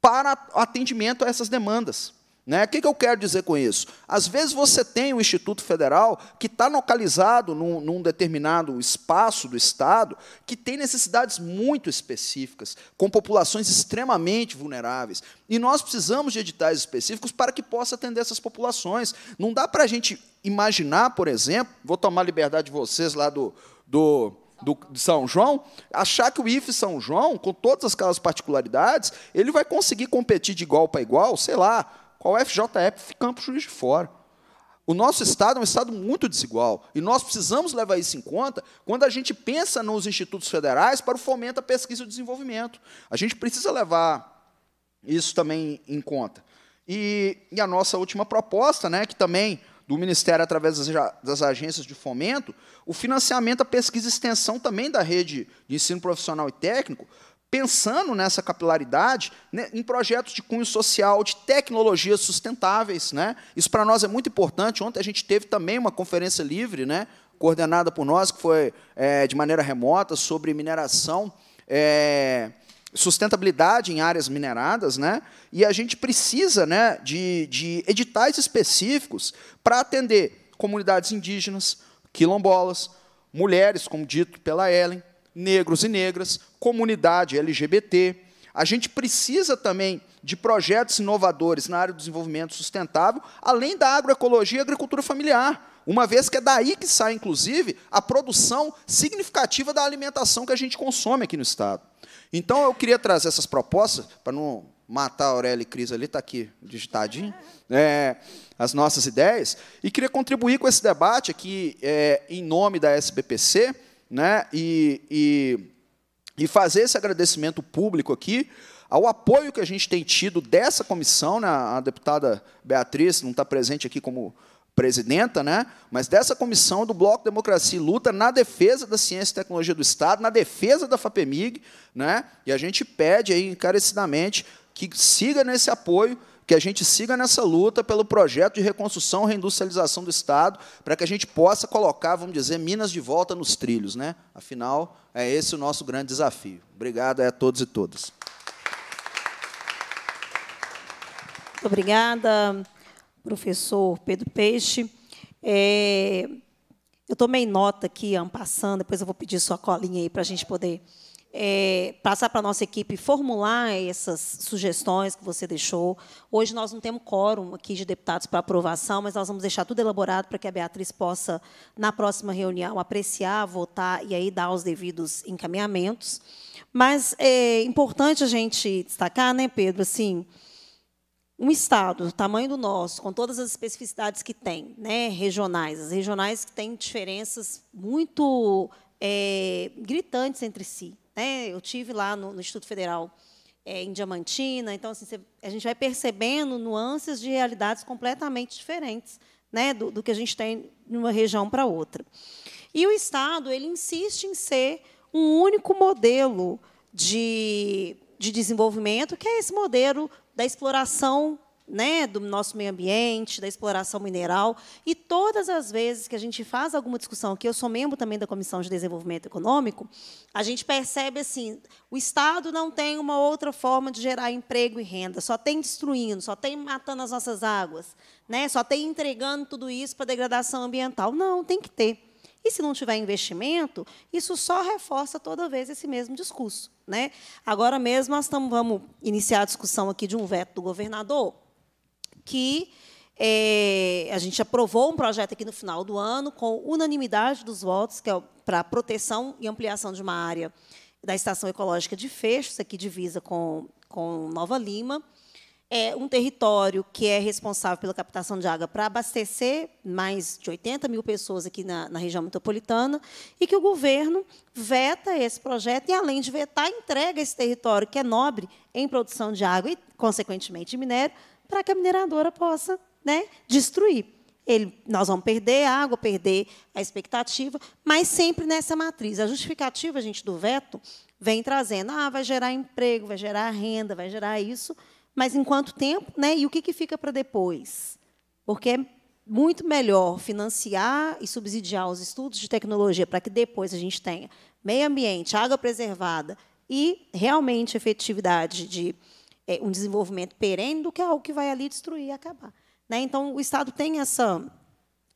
para atendimento a essas demandas. Né? O que, que eu quero dizer com isso? Às vezes você tem um Instituto Federal que está localizado num, num, determinado espaço do Estado que tem necessidades muito específicas, com populações extremamente vulneráveis. E nós precisamos de editais específicos para que possa atender essas populações. Não dá para a gente imaginar, por exemplo, vou tomar liberdade de vocês lá do, do do, de São João, achar que o IF São João, com todas aquelas particularidades, ele vai conseguir competir de igual para igual, sei lá, com a UFJF ficando para o juiz de fora. O nosso Estado é um Estado muito desigual. E nós precisamos levar isso em conta quando a gente pensa nos institutos federais para o fomento à pesquisa e desenvolvimento. A gente precisa levar isso também em conta. E, e a nossa última proposta, né, que também do Ministério através das, agências de fomento, o financiamento à pesquisa e extensão também da rede de ensino profissional e técnico, pensando nessa capilaridade né, em projetos de cunho social, de tecnologias sustentáveis. Né? Isso para nós é muito importante. Ontem a gente teve também uma conferência livre, né, coordenada por nós, que foi é, de maneira remota, sobre mineração. É, sustentabilidade em áreas mineradas, né? E a gente precisa, né, de, de editais específicos para atender comunidades indígenas, quilombolas, mulheres, como dito pela Ellen, negros e negras, comunidade LGBT. A gente precisa também de projetos inovadores na área do desenvolvimento sustentável, além da agroecologia e agricultura familiar, uma vez que é daí que sai, inclusive, a produção significativa da alimentação que a gente consome aqui no Estado. Então, eu queria trazer essas propostas, para não matar a Aurélia e Cris ali, está aqui digitadinho, é, as nossas ideias, e queria contribuir com esse debate aqui, é, em nome da SBPC, né, e, e, e fazer esse agradecimento público aqui ao apoio que a gente tem tido dessa comissão, né, a deputada Beatriz não está presente aqui como presidenta, né, mas dessa comissão do Bloco Democracia e Luta na defesa da ciência e tecnologia do Estado, na defesa da FAPEMIG, né, e a gente pede aí encarecidamente que siga nesse apoio que a gente siga nessa luta pelo projeto de reconstrução e reindustrialização do Estado, para que a gente possa colocar, vamos dizer, Minas de volta nos trilhos. Né? Afinal, é esse o nosso grande desafio. Obrigado a todos e todas. Muito obrigada, professor Pedro Peixe. É, eu tomei nota aqui, ampassando, depois eu vou pedir sua colinha aí para a gente poder é, passar para a nossa equipe formular essas sugestões que você deixou. Hoje nós não temos quórum aqui de deputados para aprovação, mas nós vamos deixar tudo elaborado para que a Beatriz possa, na próxima reunião, apreciar, votar e aí dar os devidos encaminhamentos. Mas é importante a gente destacar, né, Pedro, assim, um Estado do tamanho do nosso, com todas as especificidades que tem, né, regionais, as regionais que têm diferenças muito é, gritantes entre si. Né? Eu tive lá no, no Instituto Federal é, em Diamantina, então assim, a gente vai percebendo nuances de realidades completamente diferentes né, do, do que a gente tem numa região para outra. E o Estado ele insiste em ser um único modelo de, de desenvolvimento, que é esse modelo da exploração né, do nosso meio ambiente, da exploração mineral. E todas as vezes que a gente faz alguma discussão, aqui, eu sou membro também da Comissão de Desenvolvimento Econômico, a gente percebe assim: o Estado não tem uma outra forma de gerar emprego e renda, só tem destruindo, só tem matando as nossas águas, né, só tem entregando tudo isso para degradação ambiental. Não, tem que ter. E se não tiver investimento, isso só reforça toda vez esse mesmo discurso. Né? Agora mesmo, nós tamo, vamos iniciar a discussão aqui de um veto do governador que é, a gente aprovou um projeto aqui no final do ano, com unanimidade dos votos, que é para proteção e ampliação de uma área da Estação Ecológica de Fechos, aqui divisa com, com Nova Lima. É um território que é responsável pela captação de água para abastecer mais de 80 mil pessoas aqui na, na, região metropolitana e que o governo veta esse projeto e, além de vetar, entrega esse território que é nobre em produção de água e, consequentemente, de minério para que a mineradora possa né, destruir. Ele, nós vamos perder a água, perder a expectativa, mas sempre nessa matriz. A justificativa, gente, do veto vem trazendo, ah, vai gerar emprego, vai gerar renda, vai gerar isso, mas em quanto tempo, né? E o que, que fica para depois? Porque é muito melhor financiar e subsidiar os estudos de tecnologia para que depois a gente tenha meio ambiente, água preservada e realmente efetividade de é, um desenvolvimento perene do que algo que vai ali destruir e acabar. Né? Então, o Estado tem essa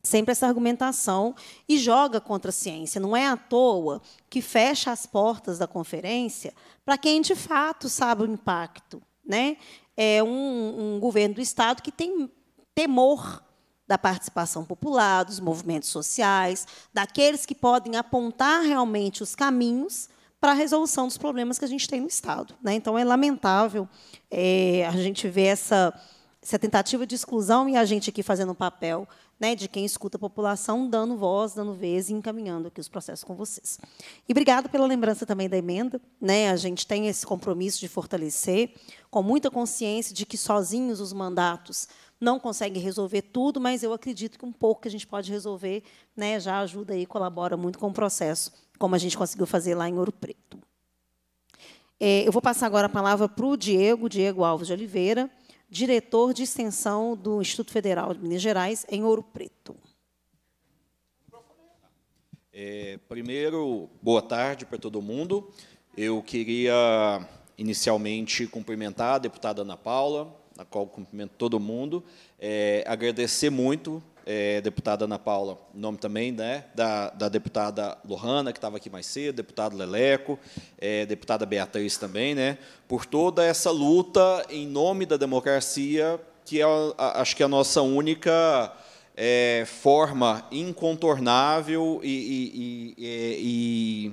sempre essa argumentação e joga contra a ciência. Não é à toa que fecha as portas da conferência para quem de fato sabe o impacto. Né? É um, um governo do Estado que tem temor da participação popular, dos movimentos sociais, daqueles que podem apontar realmente os caminhos para a resolução dos problemas que a gente tem no Estado. Né? Então, é lamentável é, a gente ver essa, essa tentativa de exclusão e a gente aqui fazendo o um papel né, de quem escuta a população, dando voz, dando vez e encaminhando aqui os processos com vocês. E obrigado pela lembrança também da emenda. Né? A gente tem esse compromisso de fortalecer, com muita consciência de que sozinhos os mandatos não consegue resolver tudo, mas eu acredito que um pouco que a gente pode resolver né, já ajuda e colabora muito com o processo, como a gente conseguiu fazer lá em Ouro Preto. É, eu vou passar agora a palavra para o Diego, Diego Alves de Oliveira, diretor de extensão do Instituto Federal de Minas Gerais, em Ouro Preto. É, primeiro, boa tarde para todo mundo. Eu queria inicialmente cumprimentar a deputada Ana Paula, na qual cumprimento todo mundo. É, agradecer muito, é, deputada Ana Paula, em nome também né, da, da deputada Lohana, que estava aqui mais cedo, deputado Leleco, é, deputada Beatriz também, né, por toda essa luta em nome da democracia, que é, acho que é a nossa única é, forma incontornável e, e, e,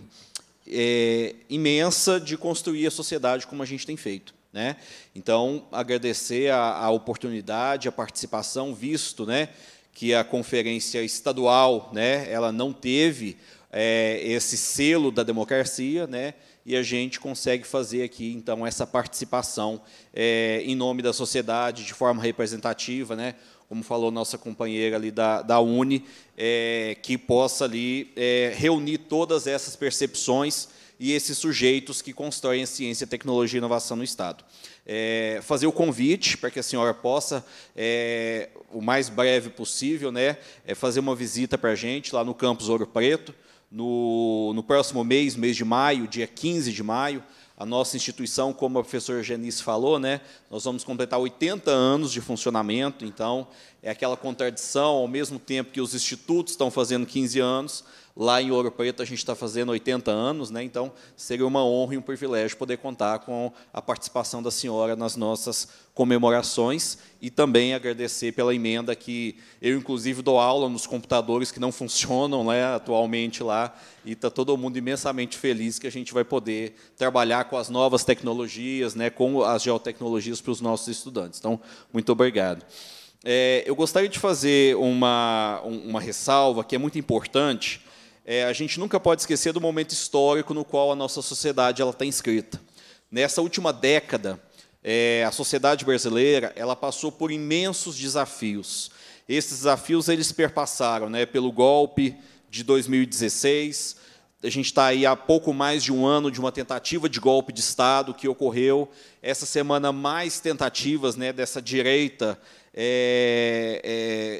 e é, imensa de construir a sociedade como a gente tem feito. Né? Então, agradecer a, a oportunidade, a participação, visto né, que a conferência estadual né, ela não teve é, esse selo da democracia, né, e a gente consegue fazer aqui, então, essa participação é, em nome da sociedade, de forma representativa, né, como falou nossa companheira ali da, da Uni, é, que possa ali é, reunir todas essas percepções e esses sujeitos que constroem a ciência, tecnologia e inovação no Estado. É, fazer o convite para que a senhora possa, é, o mais breve possível, né, é fazer uma visita para a gente lá no campus Ouro Preto, no, no próximo mês, mês de maio, dia 15 de maio, a nossa instituição, como a professora Genice falou, né, nós vamos completar 80 anos de funcionamento, então é aquela contradição, ao mesmo tempo que os institutos estão fazendo 15 anos, Lá em Ouro Preto a gente está fazendo 80 anos, né? então seria uma honra e um privilégio poder contar com a participação da senhora nas nossas comemorações e também agradecer pela emenda que eu, inclusive, dou aula nos computadores que não funcionam né, atualmente lá e está todo mundo imensamente feliz que a gente vai poder trabalhar com as novas tecnologias, né, com as geotecnologias para os nossos estudantes. Então, muito obrigado. É, eu gostaria de fazer uma, uma ressalva que é muito importante, é, a gente nunca pode esquecer do momento histórico no qual a nossa sociedade ela está inscrita. Nessa última década, é, a sociedade brasileira ela passou por imensos desafios. Esses desafios eles perpassaram né, pelo golpe de 2016. A gente está aí há pouco mais de um ano de uma tentativa de golpe de Estado que ocorreu. Essa semana, mais tentativas né, dessa direita é,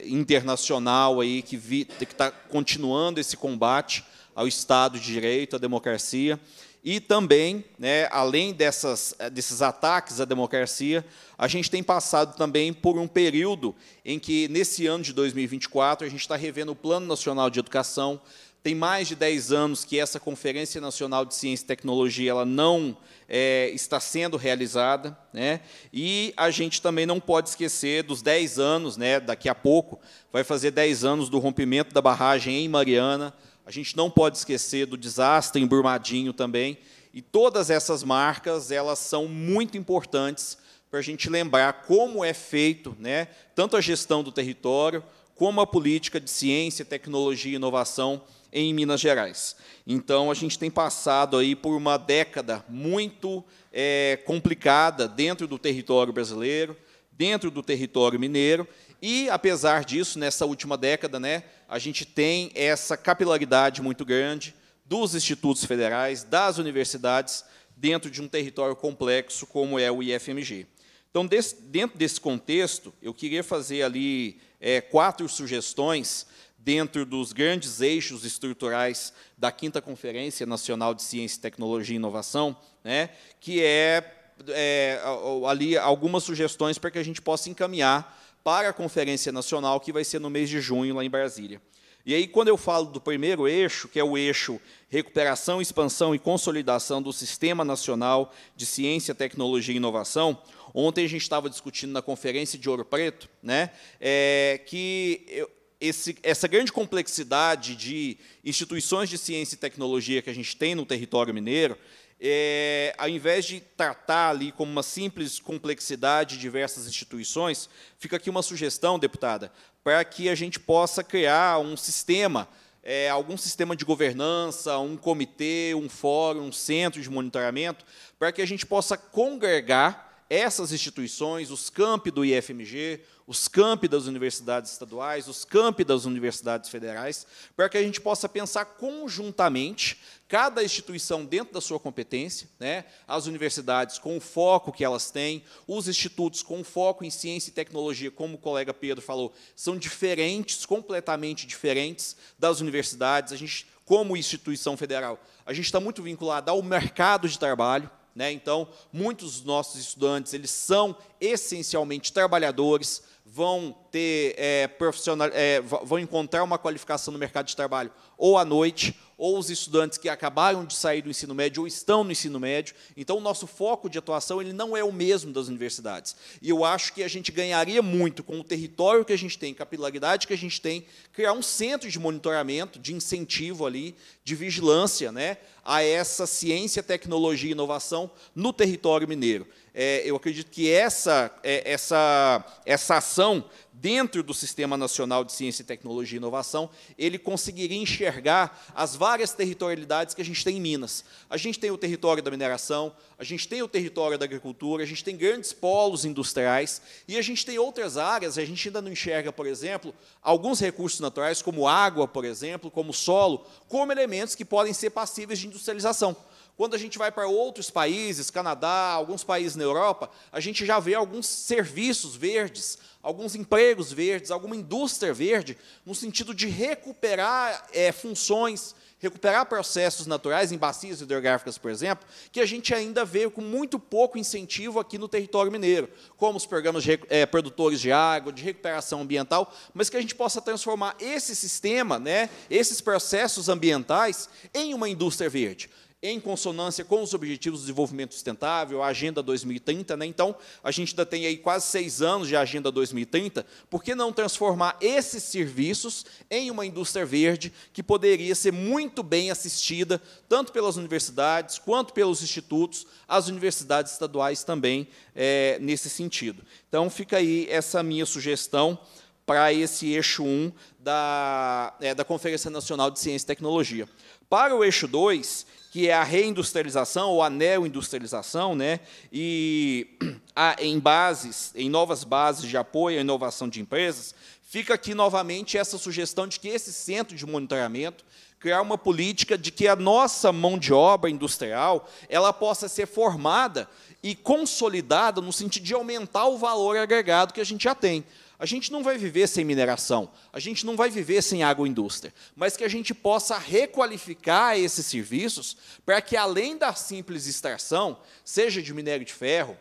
é, internacional aí que está continuando esse combate ao Estado de Direito, à democracia. E também, né, além dessas, desses ataques à democracia, a gente tem passado também por um período em que, nesse ano de 2024, a gente está revendo o Plano Nacional de Educação, tem mais de 10 anos que essa Conferência Nacional de Ciência e Tecnologia ela não é, está sendo realizada. Né? E a gente também não pode esquecer dos 10 anos, né, daqui a pouco, vai fazer 10 anos do rompimento da barragem em Mariana. A gente não pode esquecer do desastre em Burmadinho também. E todas essas marcas elas são muito importantes para a gente lembrar como é feito né, tanto a gestão do território, como a política de ciência, tecnologia e inovação em Minas Gerais. Então, a gente tem passado aí por uma década muito é, complicada dentro do território brasileiro, dentro do território mineiro, e, apesar disso, nessa última década, né, a gente tem essa capilaridade muito grande dos institutos federais, das universidades, dentro de um território complexo como é o IFMG. Então, desse, dentro desse contexto, eu queria fazer ali é, quatro sugestões dentro dos grandes eixos estruturais da Quinta Conferência Nacional de Ciência, Tecnologia e Inovação, né, que é, é ali algumas sugestões para que a gente possa encaminhar para a Conferência Nacional, que vai ser no mês de junho, lá em Brasília. E aí, quando eu falo do primeiro eixo, que é o eixo recuperação, expansão e consolidação do Sistema Nacional de Ciência, Tecnologia e Inovação, ontem a gente estava discutindo na conferência de Ouro Preto, né, é, que eu, esse, essa grande complexidade de instituições de ciência e tecnologia que a gente tem no território mineiro, é, ao invés de tratar ali como uma simples complexidade de diversas instituições, fica aqui uma sugestão, deputada, para que a gente possa criar um sistema, é, algum sistema de governança, um comitê, um fórum, um centro de monitoramento, para que a gente possa congregar essas instituições, os campi do IFMG, os campi das universidades estaduais, os campi das universidades federais, para que a gente possa pensar conjuntamente, cada instituição dentro da sua competência, né, as universidades com o foco que elas têm, os institutos com foco em ciência e tecnologia, como o colega Pedro falou, são diferentes, completamente diferentes das universidades. A gente, como instituição federal, a gente está muito vinculado ao mercado de trabalho, né? então, muitos dos nossos estudantes eles são essencialmente trabalhadores, vão ter é, profissional, é, vão encontrar uma qualificação no mercado de trabalho ou à noite, ou os estudantes que acabaram de sair do ensino médio ou estão no ensino médio. Então, o nosso foco de atuação ele não é o mesmo das universidades. E eu acho que a gente ganharia muito com o território que a gente tem, capilaridade que a gente tem, criar um centro de monitoramento, de incentivo ali, de vigilância, né, a essa ciência, tecnologia e inovação no território mineiro é, eu acredito que essa, é, essa, essa ação dentro do Sistema Nacional de Ciência, Tecnologia e Inovação, ele conseguiria enxergar as várias territorialidades que a gente tem em Minas. A gente tem o território da mineração, a gente tem o território da agricultura, a gente tem grandes polos industriais e a gente tem outras áreas, a gente ainda não enxerga, por exemplo, alguns recursos naturais, como água, por exemplo, como solo, como elementos que podem ser passíveis de industrialização. Quando a gente vai para outros países, Canadá, alguns países na Europa, a gente já vê alguns serviços verdes, alguns empregos verdes, alguma indústria verde, no sentido de recuperar é, funções, recuperar processos naturais, em bacias hidrográficas, por exemplo, que a gente ainda vê com muito pouco incentivo aqui no território mineiro, como os programas de é, produtores de água, de recuperação ambiental, mas que a gente possa transformar esse sistema, né, esses processos ambientais, em uma indústria verde em consonância com os Objetivos de Desenvolvimento Sustentável, a Agenda 2030. Né? Então, a gente ainda tem aí quase seis anos de Agenda 2030. Por que não transformar esses serviços em uma indústria verde que poderia ser muito bem assistida, tanto pelas universidades quanto pelos institutos, as universidades estaduais também, é, nesse sentido? Então, fica aí essa minha sugestão para esse eixo 1 da, é, da Conferência Nacional de Ciência e Tecnologia. Para o eixo 2, que é a reindustrialização ou a neoindustrialização, né? e a, em bases, em novas bases de apoio à inovação de empresas, fica aqui novamente essa sugestão de que esse centro de monitoramento criar uma política de que a nossa mão de obra industrial ela possa ser formada e consolidada no sentido de aumentar o valor agregado que a gente já tem. A gente não vai viver sem mineração, a gente não vai viver sem agroindústria, mas que a gente possa requalificar esses serviços para que, além da simples extração, seja de minério de ferro,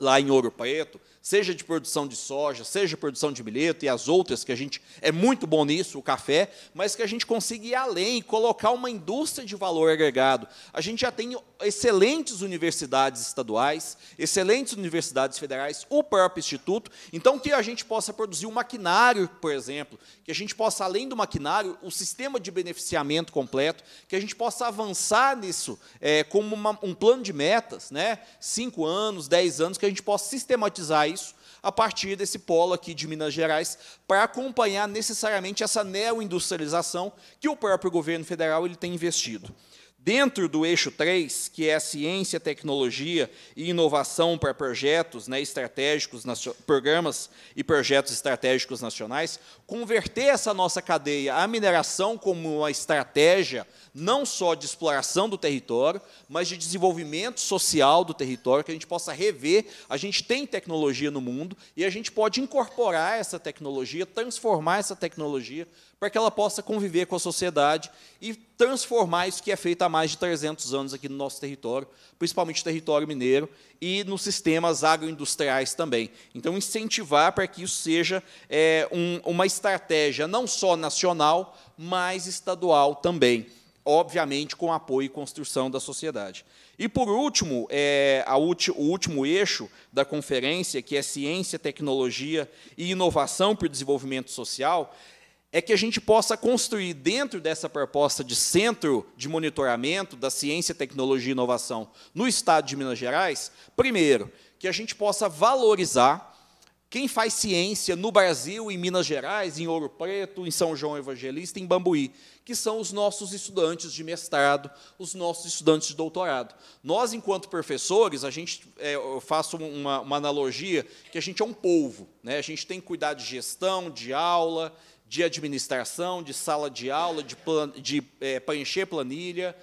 lá em Ouro Preto, seja de produção de soja, seja produção de milheto e as outras, que a gente é muito bom nisso, o café, mas que a gente consiga ir além colocar uma indústria de valor agregado. A gente já tem excelentes universidades estaduais, excelentes universidades federais, o próprio instituto, então que a gente possa produzir um maquinário, por exemplo, que a gente possa além do maquinário, o sistema de beneficiamento completo, que a gente possa avançar nisso é, como uma, um plano de metas, né? Cinco anos, dez anos, que a gente possa sistematizar isso a partir desse polo aqui de Minas Gerais, para acompanhar necessariamente essa neo-industrialização que o próprio governo federal ele tem investido. Dentro do eixo 3, que é a ciência, tecnologia e inovação para projetos né, estratégicos, programas e projetos estratégicos nacionais, converter essa nossa cadeia a mineração como uma estratégia não só de exploração do território, mas de desenvolvimento social do território, que a gente possa rever. A gente tem tecnologia no mundo e a gente pode incorporar essa tecnologia, transformar essa tecnologia para que ela possa conviver com a sociedade e transformar isso que é feito há mais de 300 anos aqui no nosso território, principalmente no território mineiro, e nos sistemas agroindustriais também. Então, incentivar para que isso seja é, um, uma estratégia não só nacional, mas estadual também obviamente com apoio e construção da sociedade. E por último, é, o último eixo da conferência, que é ciência, tecnologia e inovação para o desenvolvimento social, é que a gente possa construir dentro dessa proposta de centro de monitoramento da ciência, tecnologia e inovação no estado de Minas Gerais, primeiro, que a gente possa valorizar quem faz ciência no Brasil, em Minas Gerais, em Ouro Preto, em São João Evangelista, em Bambuí, que são os nossos estudantes de mestrado, os nossos estudantes de doutorado. Nós, enquanto professores, a gente, é, eu faço uma, uma, analogia que a gente é um povo, né? a gente tem que cuidar de gestão, de aula, de administração, de sala de aula, de, plan, de é, preencher planilha,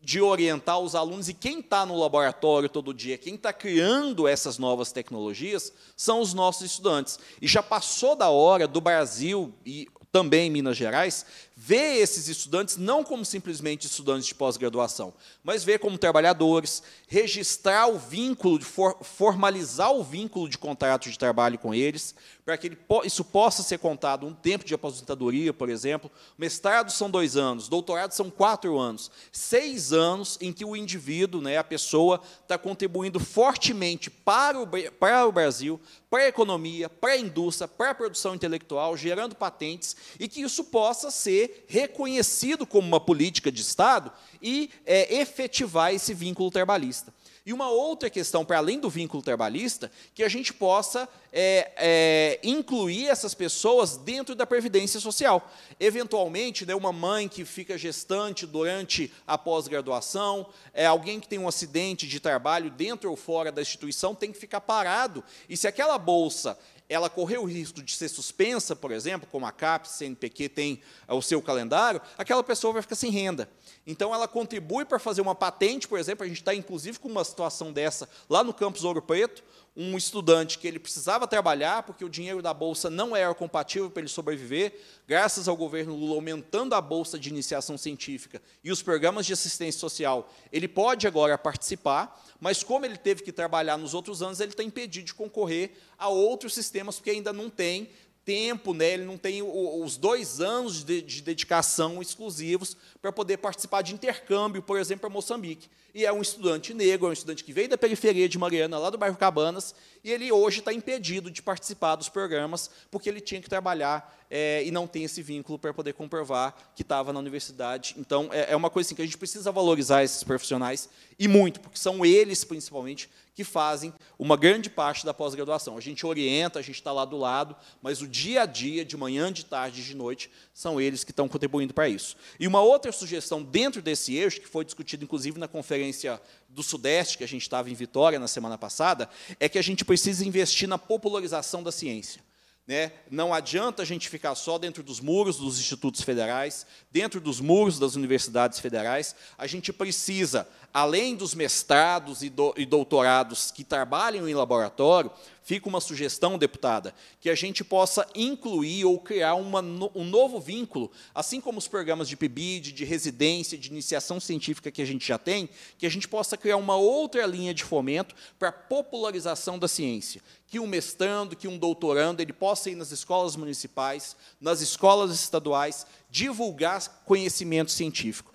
de orientar os alunos. E quem está no laboratório todo dia, quem está criando essas novas tecnologias, são os nossos estudantes. E já passou da hora do Brasil e também em Minas Gerais vê esses estudantes não como simplesmente estudantes de pós-graduação, mas vê como trabalhadores, registrar o vínculo, formalizar o vínculo de contrato de trabalho com eles, para que ele, isso possa ser contado um tempo de aposentadoria, por exemplo. Mestrado são dois anos, doutorado são quatro anos, seis anos em que o indivíduo, né, a pessoa, está contribuindo fortemente para o, para o Brasil, para a economia, para a indústria, para a produção intelectual, gerando patentes, e que isso possa ser reconhecido como uma política de Estado e é, efetivar esse vínculo trabalhista. E uma outra questão, para além do vínculo trabalhista, que a gente possa é, é, incluir essas pessoas dentro da previdência social. Eventualmente, né, uma mãe que fica gestante durante a pós-graduação, é, alguém que tem um acidente de trabalho dentro ou fora da instituição, tem que ficar parado. E se aquela bolsa ela correu o risco de ser suspensa, por exemplo, como a CAPES, CNPq tem eh, o seu calendário, aquela pessoa vai ficar sem renda. Então, ela contribui para fazer uma patente, por exemplo, a gente está inclusive com uma situação dessa lá no campus Ouro Preto, um estudante que ele precisava trabalhar porque o dinheiro da bolsa não era compatível para ele sobreviver, graças ao governo Lula aumentando a bolsa de iniciação científica e os programas de assistência social, ele pode agora participar mas como ele teve que trabalhar nos outros anos, ele está impedido de concorrer a outros sistemas, porque ainda não tem tempo, né? ele não tem os dois anos de, de dedicação exclusivos para poder participar de intercâmbio, por exemplo, para Moçambique. E é um estudante negro, é um estudante que veio da periferia de Mariana, lá do bairro Cabanas, e ele hoje está impedido de participar dos programas porque ele tinha que trabalhar é, e não tem esse vínculo para poder comprovar que estava na universidade. Então, é, é uma coisa assim, que a gente precisa valorizar esses profissionais, e muito, porque são eles, principalmente, que fazem uma grande parte da pós-graduação. A gente orienta, a gente está lá do lado, mas o dia a dia, de manhã, de tarde, de noite, são eles que estão contribuindo para isso. E uma outra sugestão dentro desse eixo, que foi discutido inclusive na conferência do Sudeste, que a gente estava em Vitória na semana passada, é que a gente precisa investir na popularização da ciência. Né? Não adianta a gente ficar só dentro dos muros dos institutos federais, dentro dos muros das universidades federais. A gente precisa, além dos mestrados e, do, e doutorados que trabalham em laboratório, Fica uma sugestão, deputada, que a gente possa incluir ou criar uma, um novo vínculo, assim como os programas de PIBID, de residência, de iniciação científica que a gente já tem, que a gente possa criar uma outra linha de fomento para a popularização da ciência que um mestrando, que um doutorando, ele possa ir nas escolas municipais, nas escolas estaduais, divulgar conhecimento científico.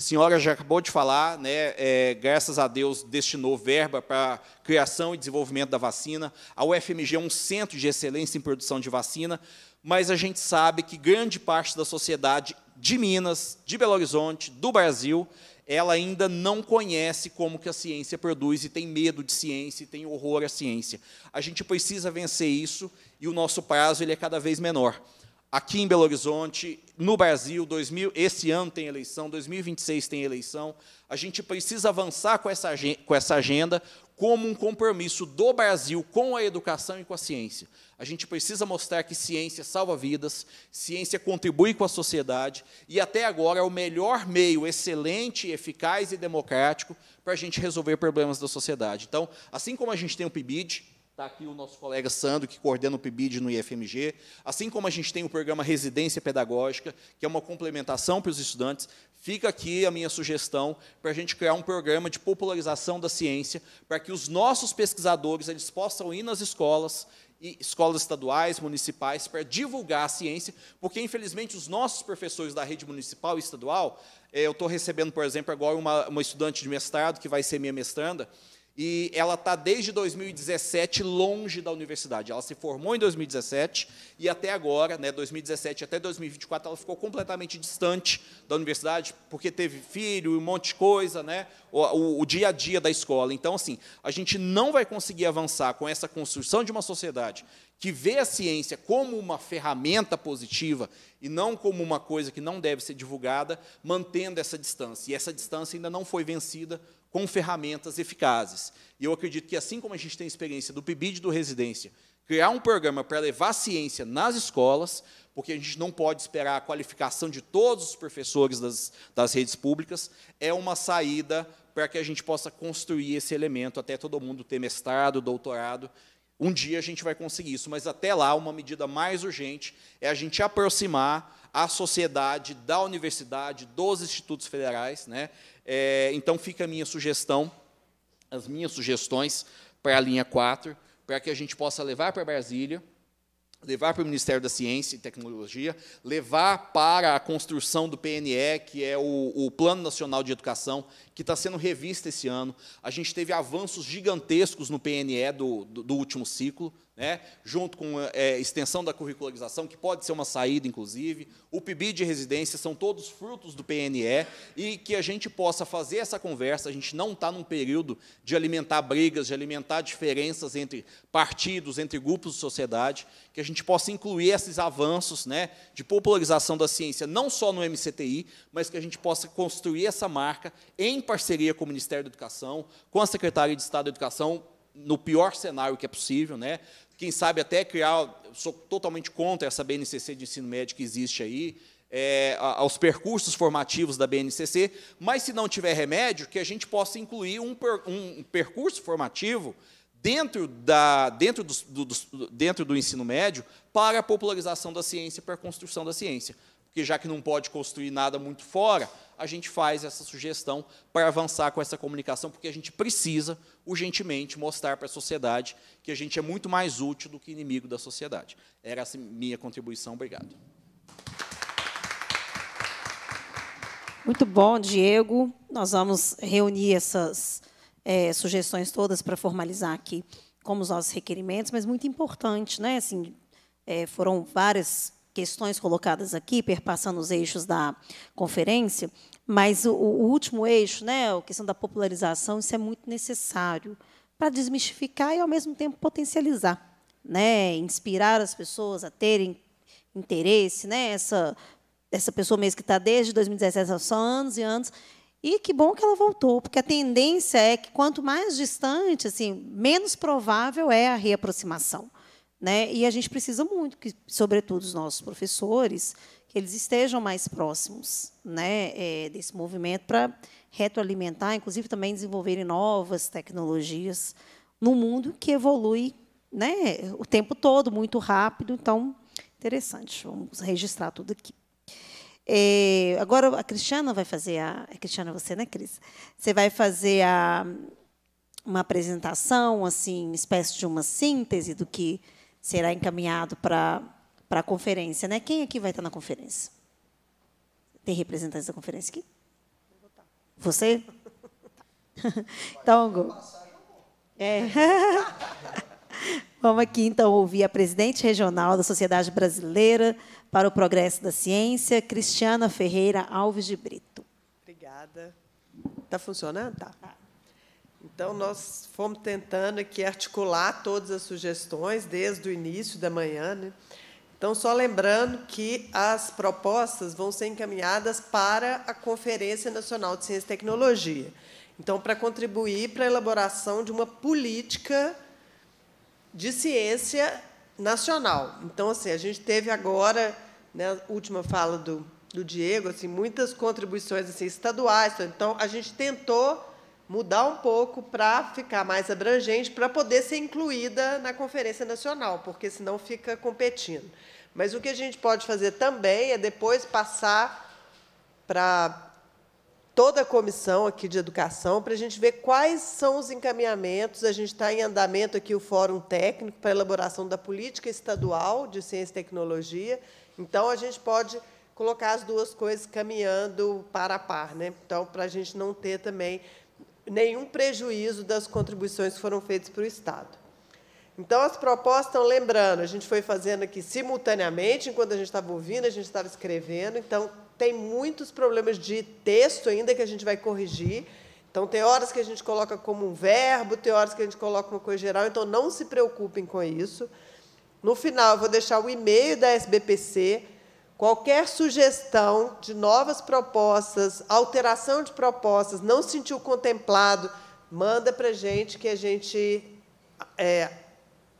A senhora já acabou de falar, né, é, graças a Deus destinou verba para criação e desenvolvimento da vacina. A UFMG é um centro de excelência em produção de vacina, mas a gente sabe que grande parte da sociedade de Minas, de Belo Horizonte, do Brasil, ela ainda não conhece como que a ciência produz e tem medo de ciência e tem horror à ciência. A gente precisa vencer isso e o nosso prazo ele é cada vez menor aqui em Belo Horizonte, no Brasil, 2000, esse ano tem eleição, 2026 tem eleição. A gente precisa avançar com essa, com essa agenda como um compromisso do Brasil com a educação e com a ciência. A gente precisa mostrar que ciência salva vidas, ciência contribui com a sociedade e até agora é o melhor meio excelente, eficaz e democrático para a gente resolver problemas da sociedade. Então, assim como a gente tem o PIBID, Está aqui o nosso colega Sandro, que coordena o PIBID no IFMG. Assim como a gente tem o programa Residência Pedagógica, que é uma complementação para os estudantes, fica aqui a minha sugestão para a gente criar um programa de popularização da ciência, para que os nossos pesquisadores eles possam ir nas escolas e escolas estaduais, municipais, para divulgar a ciência, porque, infelizmente, os nossos professores da rede municipal e estadual, eh, eu estou recebendo, por exemplo, agora uma, uma estudante de mestrado, que vai ser minha mestranda, e ela está desde 2017 longe da universidade. Ela se formou em 2017 e até agora, né, 2017 até 2024, ela ficou completamente distante da universidade, porque teve filho e um monte de coisa, né, o, o, o dia a dia da escola. Então, assim, a gente não vai conseguir avançar com essa construção de uma sociedade que vê a ciência como uma ferramenta positiva e não como uma coisa que não deve ser divulgada, mantendo essa distância. E essa distância ainda não foi vencida com ferramentas eficazes. E eu acredito que, assim como a gente tem experiência do PIBID do Residência, criar um programa para levar a ciência nas escolas, porque a gente não pode esperar a qualificação de todos os professores das, das redes públicas, é uma saída para que a gente possa construir esse elemento, até todo mundo ter mestrado, doutorado. Um dia a gente vai conseguir isso, mas até lá, uma medida mais urgente é a gente aproximar a sociedade da universidade, dos institutos federais. Né? É, então fica a minha sugestão, as minhas sugestões para a linha 4, para que a gente possa levar para Brasília, levar para o Ministério da Ciência e Tecnologia, levar para a construção do PNE, que é o, o, Plano Nacional de Educação, que está sendo revista esse ano. A gente teve avanços gigantescos no PNE do, do, do último ciclo, né, junto com é, extensão da curricularização, que pode ser uma saída, inclusive, o PIB de residência, são todos frutos do PNE, e que a gente possa fazer essa conversa, a gente não está num período de alimentar brigas, de alimentar diferenças entre partidos, entre grupos de sociedade, que a gente possa incluir esses avanços né, de popularização da ciência, não só no MCTI, mas que a gente possa construir essa marca em parceria com o Ministério da Educação, com a Secretaria de Estado da Educação, no pior cenário que é possível, né? quem sabe até criar, sou totalmente contra essa BNCC de ensino médio que existe aí, é, aos percursos formativos da BNCC, mas se não tiver remédio, que a gente possa incluir um, per, um percurso formativo dentro, da, dentro, do, do, dentro do ensino médio para a popularização da ciência, para a construção da ciência porque já que não pode construir nada muito fora, a gente faz essa sugestão para avançar com essa comunicação, porque a gente precisa urgentemente mostrar para a sociedade que a gente é muito mais útil do que inimigo da sociedade. Era a assim minha contribuição, obrigado. Muito bom, Diego. Nós vamos reunir essas é, sugestões todas para formalizar aqui como os nossos requerimentos, mas muito importante, né? Assim, é, foram várias questões colocadas aqui, perpassando os eixos da conferência, mas o, o último eixo, né, a questão da popularização, isso é muito necessário para desmistificar e, ao mesmo tempo, potencializar, né, inspirar as pessoas a terem interesse, né, essa, essa pessoa mesmo que está desde 2017, só anos e anos, e que bom que ela voltou, porque a tendência é que quanto mais distante, assim, menos provável é a reaproximação. Né? E a gente precisa muito que, sobretudo, os nossos professores, que eles estejam mais próximos né, é, desse movimento para retroalimentar, inclusive também desenvolverem novas tecnologias no mundo que evolui né, o tempo todo, muito rápido. Então, interessante. Vamos registrar tudo aqui. É, agora a Cristiana vai fazer a, a é Cristiana é você né Cris você vai fazer a, uma apresentação assim espécie de uma síntese do que será encaminhado para a conferência. Né? Quem aqui vai estar na conferência? Tem representantes da conferência aqui? Você? então, É. Vamos aqui, então, ouvir a presidente regional da Sociedade Brasileira para o Progresso da Ciência, Cristiana Ferreira Alves de Brito. Obrigada. Está funcionando? Tá. tá. Então, nós fomos tentando aqui articular todas as sugestões desde o início da manhã. Né? Então, só lembrando que as propostas vão ser encaminhadas para a Conferência Nacional de Ciência e Tecnologia. Então, para contribuir para a elaboração de uma política de ciência nacional. Então, assim, a gente teve agora, na né, última fala do, do Diego, assim, muitas contribuições assim, estaduais. Então, a gente tentou mudar um pouco para ficar mais abrangente, para poder ser incluída na Conferência Nacional, porque senão fica competindo. Mas o que a gente pode fazer também é depois passar para toda a comissão aqui de educação para a gente ver quais são os encaminhamentos. A gente está em andamento aqui o Fórum Técnico para elaboração da política estadual de ciência e tecnologia. Então, a gente pode colocar as duas coisas caminhando para a par, né? Então, para a gente não ter também nenhum prejuízo das contribuições que foram feitas para o Estado. Então, as propostas estão lembrando, a gente foi fazendo aqui simultaneamente, enquanto a gente estava ouvindo, a gente estava escrevendo, então tem muitos problemas de texto ainda que a gente vai corrigir. Então, tem horas que a gente coloca como um verbo, tem horas que a gente coloca uma coisa geral, então não se preocupem com isso. No final, eu vou deixar o e-mail da SBPC Qualquer sugestão de novas propostas, alteração de propostas, não sentiu contemplado, manda para a gente que a gente é,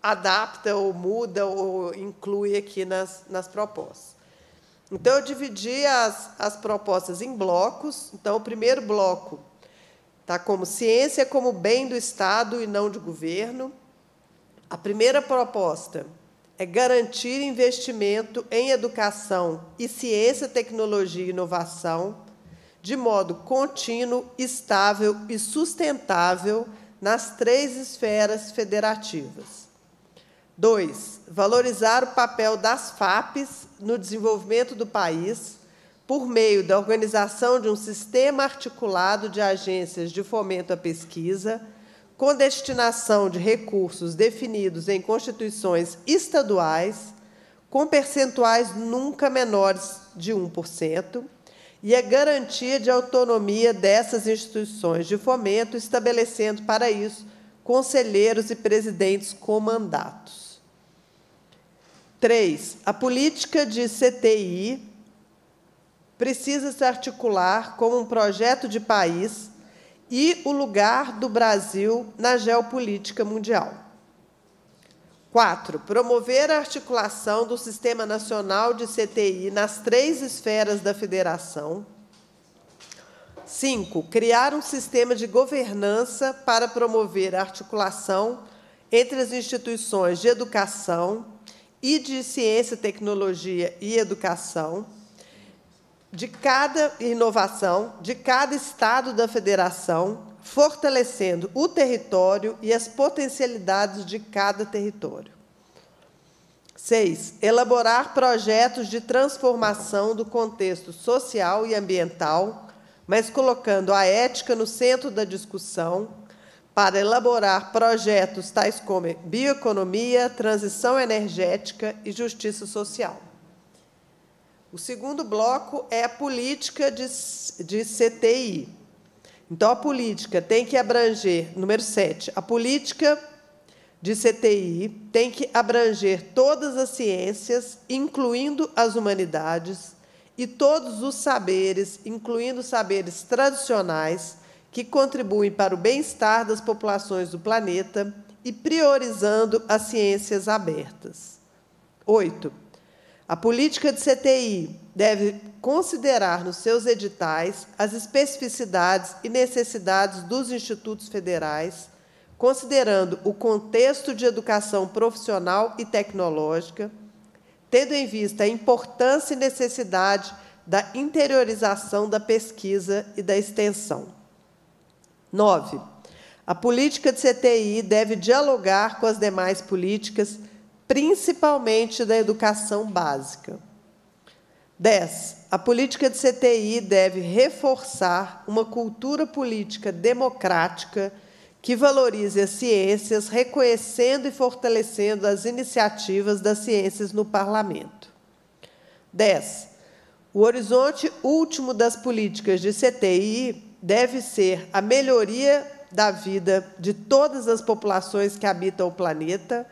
adapta ou muda ou inclui aqui nas, nas propostas. Então, eu dividi as, as propostas em blocos. Então, o primeiro bloco está como ciência como bem do Estado e não de governo. A primeira proposta é garantir investimento em educação e ciência, tecnologia e inovação de modo contínuo, estável e sustentável nas três esferas federativas. 2. Valorizar o papel das FAPs no desenvolvimento do país por meio da organização de um sistema articulado de agências de fomento à pesquisa com destinação de recursos definidos em constituições estaduais, com percentuais nunca menores de 1%, e a é garantia de autonomia dessas instituições de fomento, estabelecendo para isso conselheiros e presidentes com mandatos. 3. A política de CTI precisa se articular como um projeto de país e o lugar do Brasil na geopolítica mundial. 4. Promover a articulação do Sistema Nacional de CTI nas três esferas da Federação. 5. Criar um sistema de governança para promover a articulação entre as instituições de educação e de ciência, tecnologia e educação de cada inovação, de cada estado da federação, fortalecendo o território e as potencialidades de cada território. 6. Elaborar projetos de transformação do contexto social e ambiental, mas colocando a ética no centro da discussão, para elaborar projetos tais como bioeconomia, transição energética e justiça social. O segundo bloco é a política de, de CTI. Então, a política tem que abranger, número 7, a política de CTI tem que abranger todas as ciências, incluindo as humanidades, e todos os saberes, incluindo saberes tradicionais, que contribuem para o bem-estar das populações do planeta e priorizando as ciências abertas. 8. A política de CTI deve considerar nos seus editais as especificidades e necessidades dos institutos federais, considerando o contexto de educação profissional e tecnológica, tendo em vista a importância e necessidade da interiorização da pesquisa e da extensão. 9. A política de CTI deve dialogar com as demais políticas principalmente da educação básica. 10. A política de CTI deve reforçar uma cultura política democrática que valorize as ciências, reconhecendo e fortalecendo as iniciativas das ciências no parlamento. 10. O horizonte último das políticas de CTI deve ser a melhoria da vida de todas as populações que habitam o planeta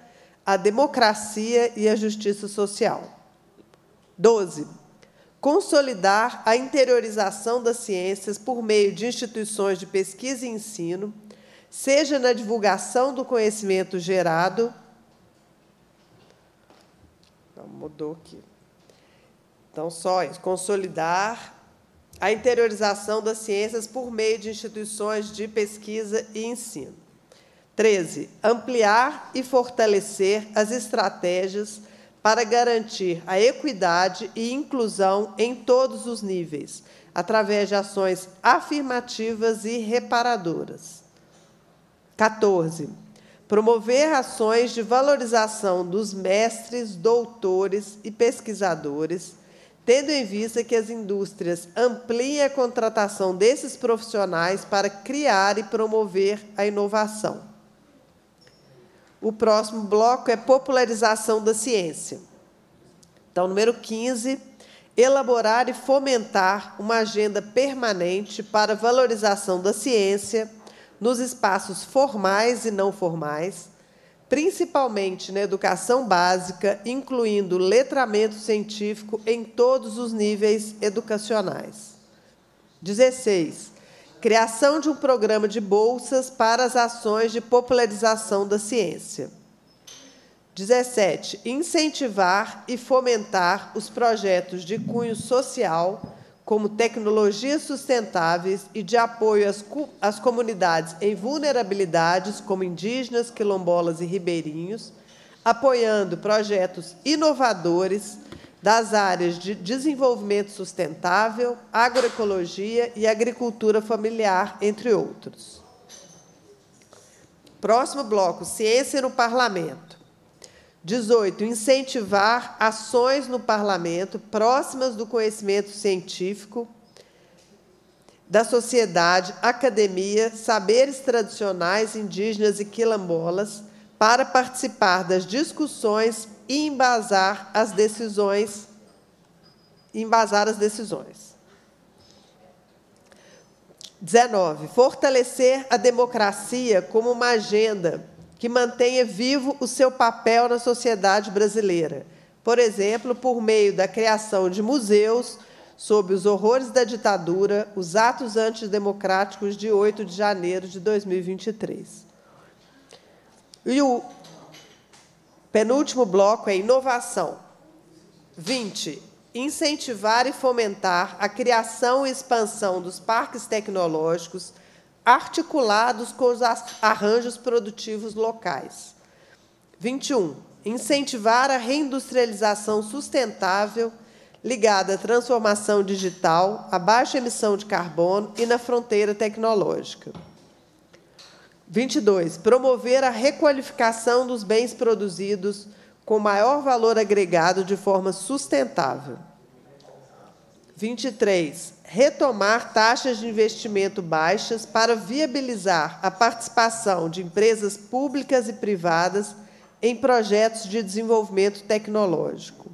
a democracia e a justiça social. 12. Consolidar a interiorização das ciências por meio de instituições de pesquisa e ensino, seja na divulgação do conhecimento gerado. Não, mudou aqui. Então, só isso. Consolidar a interiorização das ciências por meio de instituições de pesquisa e ensino 13. Ampliar e fortalecer as estratégias para garantir a equidade e inclusão em todos os níveis, através de ações afirmativas e reparadoras. 14. Promover ações de valorização dos mestres, doutores e pesquisadores, tendo em vista que as indústrias ampliem a contratação desses profissionais para criar e promover a inovação. O próximo bloco é popularização da ciência. Então, número 15, elaborar e fomentar uma agenda permanente para valorização da ciência nos espaços formais e não formais, principalmente na educação básica, incluindo letramento científico em todos os níveis educacionais. 16 criação de um programa de bolsas para as ações de popularização da ciência. 17. Incentivar e fomentar os projetos de cunho social, como tecnologias sustentáveis e de apoio às, às comunidades em vulnerabilidades, como indígenas, quilombolas e ribeirinhos, apoiando projetos inovadores das áreas de desenvolvimento sustentável, agroecologia e agricultura familiar, entre outros. Próximo bloco: ciência no parlamento. 18. Incentivar ações no parlamento próximas do conhecimento científico da sociedade, academia, saberes tradicionais indígenas e quilambolas, para participar das discussões embasar as decisões, embasar as decisões. 19. Fortalecer a democracia como uma agenda que mantenha vivo o seu papel na sociedade brasileira. Por exemplo, por meio da criação de museus sobre os horrores da ditadura, os atos antidemocráticos de 8 de janeiro de 2023. E o Penúltimo bloco é inovação. 20. Incentivar e fomentar a criação e expansão dos parques tecnológicos articulados com os arranjos produtivos locais. 21. Incentivar a reindustrialização sustentável ligada à transformação digital, à baixa emissão de carbono e na fronteira tecnológica. 22. Promover a requalificação dos bens produzidos com maior valor agregado de forma sustentável. 23. Retomar taxas de investimento baixas para viabilizar a participação de empresas públicas e privadas em projetos de desenvolvimento tecnológico.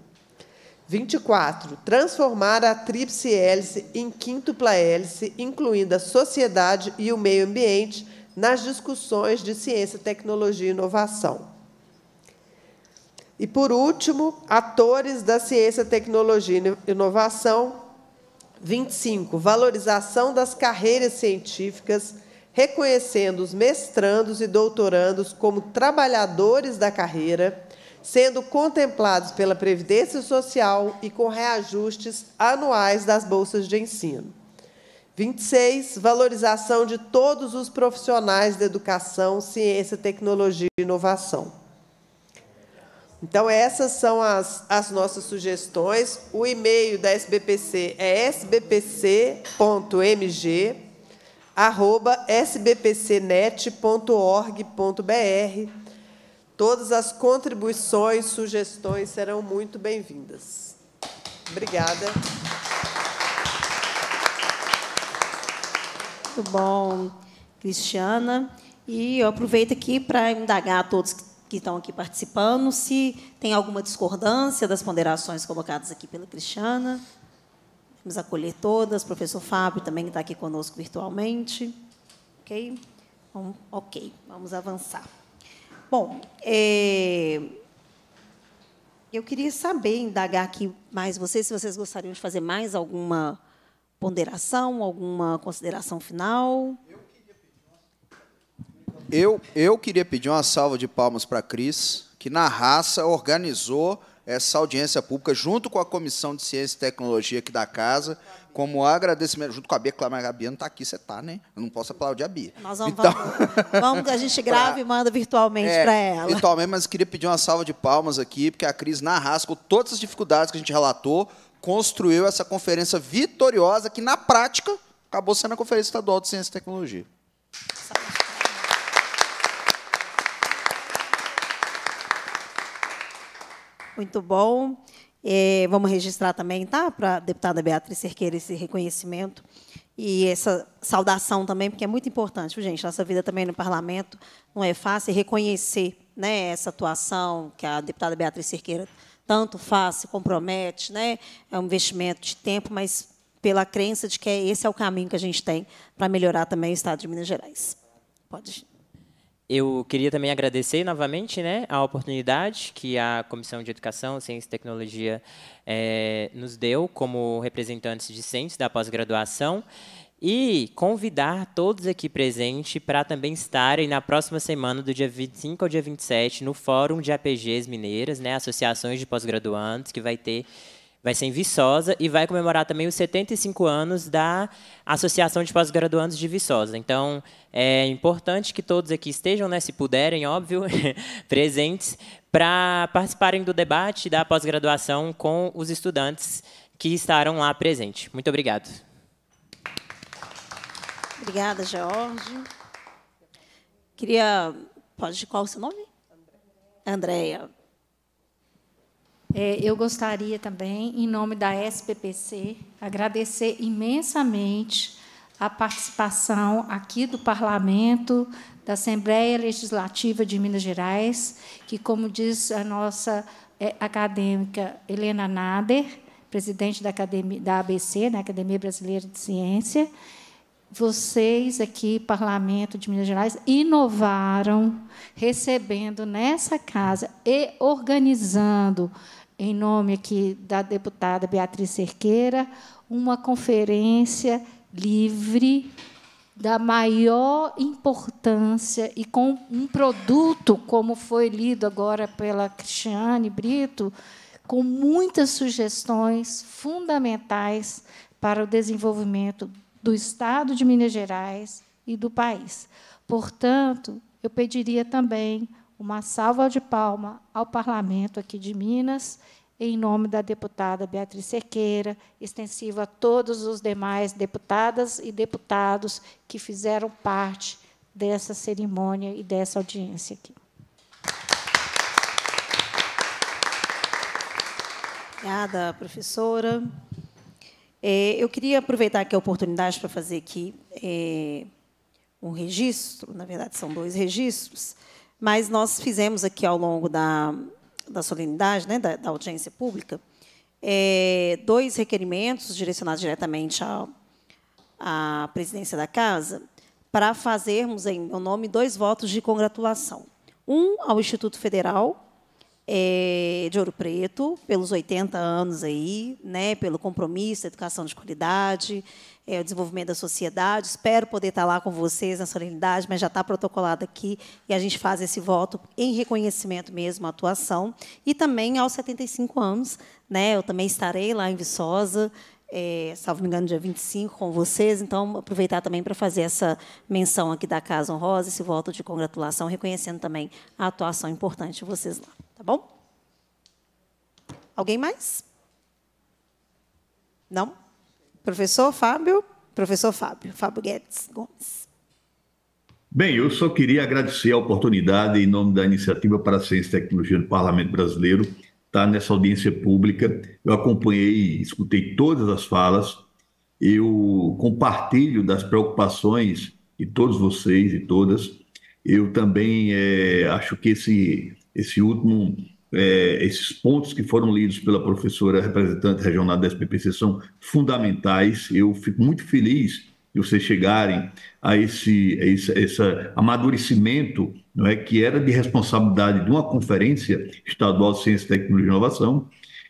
24. Transformar a tríplice hélice em quíntupla hélice, incluindo a sociedade e o meio ambiente nas discussões de ciência, tecnologia e inovação. E, por último, atores da ciência, tecnologia e inovação. 25. Valorização das carreiras científicas, reconhecendo os mestrandos e doutorandos como trabalhadores da carreira, sendo contemplados pela Previdência Social e com reajustes anuais das bolsas de ensino. 26, valorização de todos os profissionais da educação, ciência, tecnologia e inovação. Então, essas são as, as nossas sugestões. O e-mail da SBPC é sbpc.mg.sbpcnet.org.br. Todas as contribuições, sugestões serão muito bem-vindas. Obrigada. Muito bom, Cristiana. E eu aproveito aqui para indagar a todos que estão aqui participando se tem alguma discordância das ponderações colocadas aqui pela Cristiana. Vamos acolher todas. Professor Fábio também está aqui conosco virtualmente. Ok? Bom, ok, vamos avançar. Bom, é, eu queria saber, indagar aqui mais vocês, se vocês gostariam de fazer mais alguma pergunta ponderação, alguma consideração final? Eu, eu queria pedir uma salva de palmas para a Cris, que na raça organizou essa audiência pública junto com a Comissão de Ciência e Tecnologia aqui da casa, como agradecimento, junto com a Bia, claro, mas a Bia não está aqui, você está, né? Eu não posso aplaudir a Bia. Nós vamos, então... vamos, que a gente grave pra... e manda virtualmente é, para ela. Virtualmente, mas queria pedir uma salva de palmas aqui, porque a Cris, na com todas as dificuldades que a gente relatou, construiu essa conferência vitoriosa que, na prática, acabou sendo a Conferência Estadual de Ciência e Tecnologia. Muito bom. É, vamos registrar também, tá? Para a deputada Beatriz Cerqueira esse reconhecimento e essa saudação também, porque é muito importante, gente. Nossa vida também no parlamento não é fácil reconhecer né, essa atuação que a deputada Beatriz Cerqueira tanto faz, se compromete, né? É um investimento de tempo, mas pela crença de que é, esse é o caminho que a gente tem para melhorar também o estado de Minas Gerais. Pode. Eu queria também agradecer novamente né, a oportunidade que a Comissão de Educação, Ciência e Tecnologia é, nos deu como representantes discentes da pós-graduação. E convidar todos aqui presentes para também estarem na próxima semana, do dia 25 ao dia 27, no Fórum de APGs Mineiras, né, Associações de Pós-Graduantes, que vai ter vai ser em Viçosa e vai comemorar também os 75 anos da Associação de Pós-Graduandos de Viçosa. Então, é importante que todos aqui estejam, né, se puderem, óbvio, presentes, para participarem do debate da pós-graduação com os estudantes que estarão lá presentes. Muito obrigado. Obrigada, Jorge. Queria. Pode, qual é o seu nome? Andréia. É, eu gostaria também, em nome da SPPC, agradecer imensamente a participação aqui do Parlamento, da Assembleia Legislativa de Minas Gerais, que, como diz a nossa é, acadêmica Helena Nader, presidente da, academia, da ABC, da né, Academia Brasileira de Ciência, vocês aqui, Parlamento de Minas Gerais, inovaram recebendo nessa casa e organizando, em nome aqui da deputada Beatriz Cerqueira, uma conferência livre da maior importância e com um produto, como foi lido agora pela Cristiane Brito, com muitas sugestões fundamentais para o desenvolvimento do Estado de Minas Gerais e do país. Portanto, eu pediria também uma salva de palma ao Parlamento aqui de Minas, em nome da deputada Beatriz Sequeira, extensiva a todos os demais deputadas e deputados que fizeram parte dessa cerimônia e dessa audiência aqui. Obrigada, professora. É, eu queria aproveitar aqui a oportunidade para fazer aqui é, um registro, na verdade são dois registros, mas nós fizemos aqui ao longo da, da solenidade, né, da, da audiência pública, é, dois requerimentos direcionados diretamente à presidência da Casa, para fazermos, em meu nome, dois votos de congratulação. Um ao Instituto Federal, é, de Ouro Preto, pelos 80 anos aí, né, pelo compromisso, educação de qualidade, é, o desenvolvimento da sociedade. Espero poder estar lá com vocês na solenidade, mas já está protocolado aqui e a gente faz esse voto em reconhecimento mesmo à atuação. E também aos 75 anos, né, eu também estarei lá em Viçosa, é, salvo me engano, dia 25 com vocês. Então, aproveitar também para fazer essa menção aqui da Casa Honrosa, esse voto de congratulação, reconhecendo também a atuação importante de vocês lá. Tá bom? Alguém mais? Não? Professor Fábio? Professor Fábio, Fábio Guedes Gomes. Bem, eu só queria agradecer a oportunidade em nome da Iniciativa para a Ciência e Tecnologia do Parlamento Brasileiro tá, nessa audiência pública. Eu acompanhei, escutei todas as falas, eu compartilho das preocupações de todos vocês e todas. Eu também é, acho que esse, esse último, é, esses pontos que foram lidos pela professora representante regional da SPPC são fundamentais. Eu fico muito feliz de vocês chegarem a esse, a esse, a esse amadurecimento não é que era de responsabilidade de uma conferência estadual de ciência, tecnologia e inovação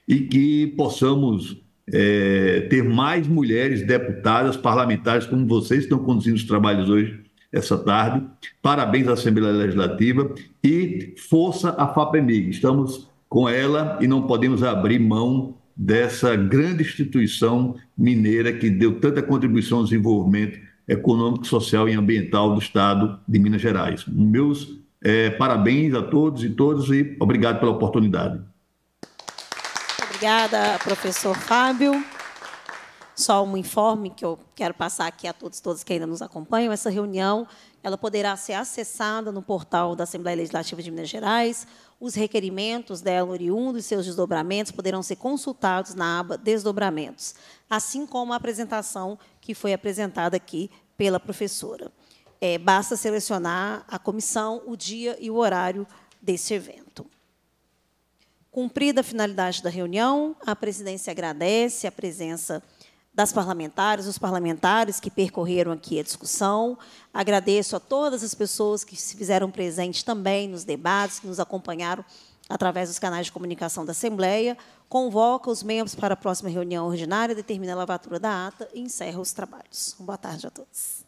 e que possamos é, ter mais mulheres deputadas parlamentares como vocês estão conduzindo os trabalhos hoje essa tarde. Parabéns à Assembleia Legislativa e força à FAPEMIG. Estamos com ela e não podemos abrir mão dessa grande instituição mineira que deu tanta contribuição ao desenvolvimento econômico, social e ambiental do Estado de Minas Gerais. Meus é, parabéns a todos e todas e obrigado pela oportunidade. Obrigada, professor Fábio. Só um informe que eu quero passar aqui a todos, todos que ainda nos acompanham. Essa reunião ela poderá ser acessada no portal da Assembleia Legislativa de Minas Gerais, os requerimentos dela oriundos e seus desdobramentos poderão ser consultados na aba Desdobramentos, assim como a apresentação que foi apresentada aqui pela professora. É, basta selecionar a comissão, o dia e o horário desse evento. Cumprida a finalidade da reunião, a presidência agradece a presença das parlamentares, os parlamentares que percorreram aqui a discussão. Agradeço a todas as pessoas que se fizeram presentes também nos debates, que nos acompanharam através dos canais de comunicação da Assembleia. Convoca os membros para a próxima reunião ordinária, determina a lavatura da ata e encerra os trabalhos. Boa tarde a todos.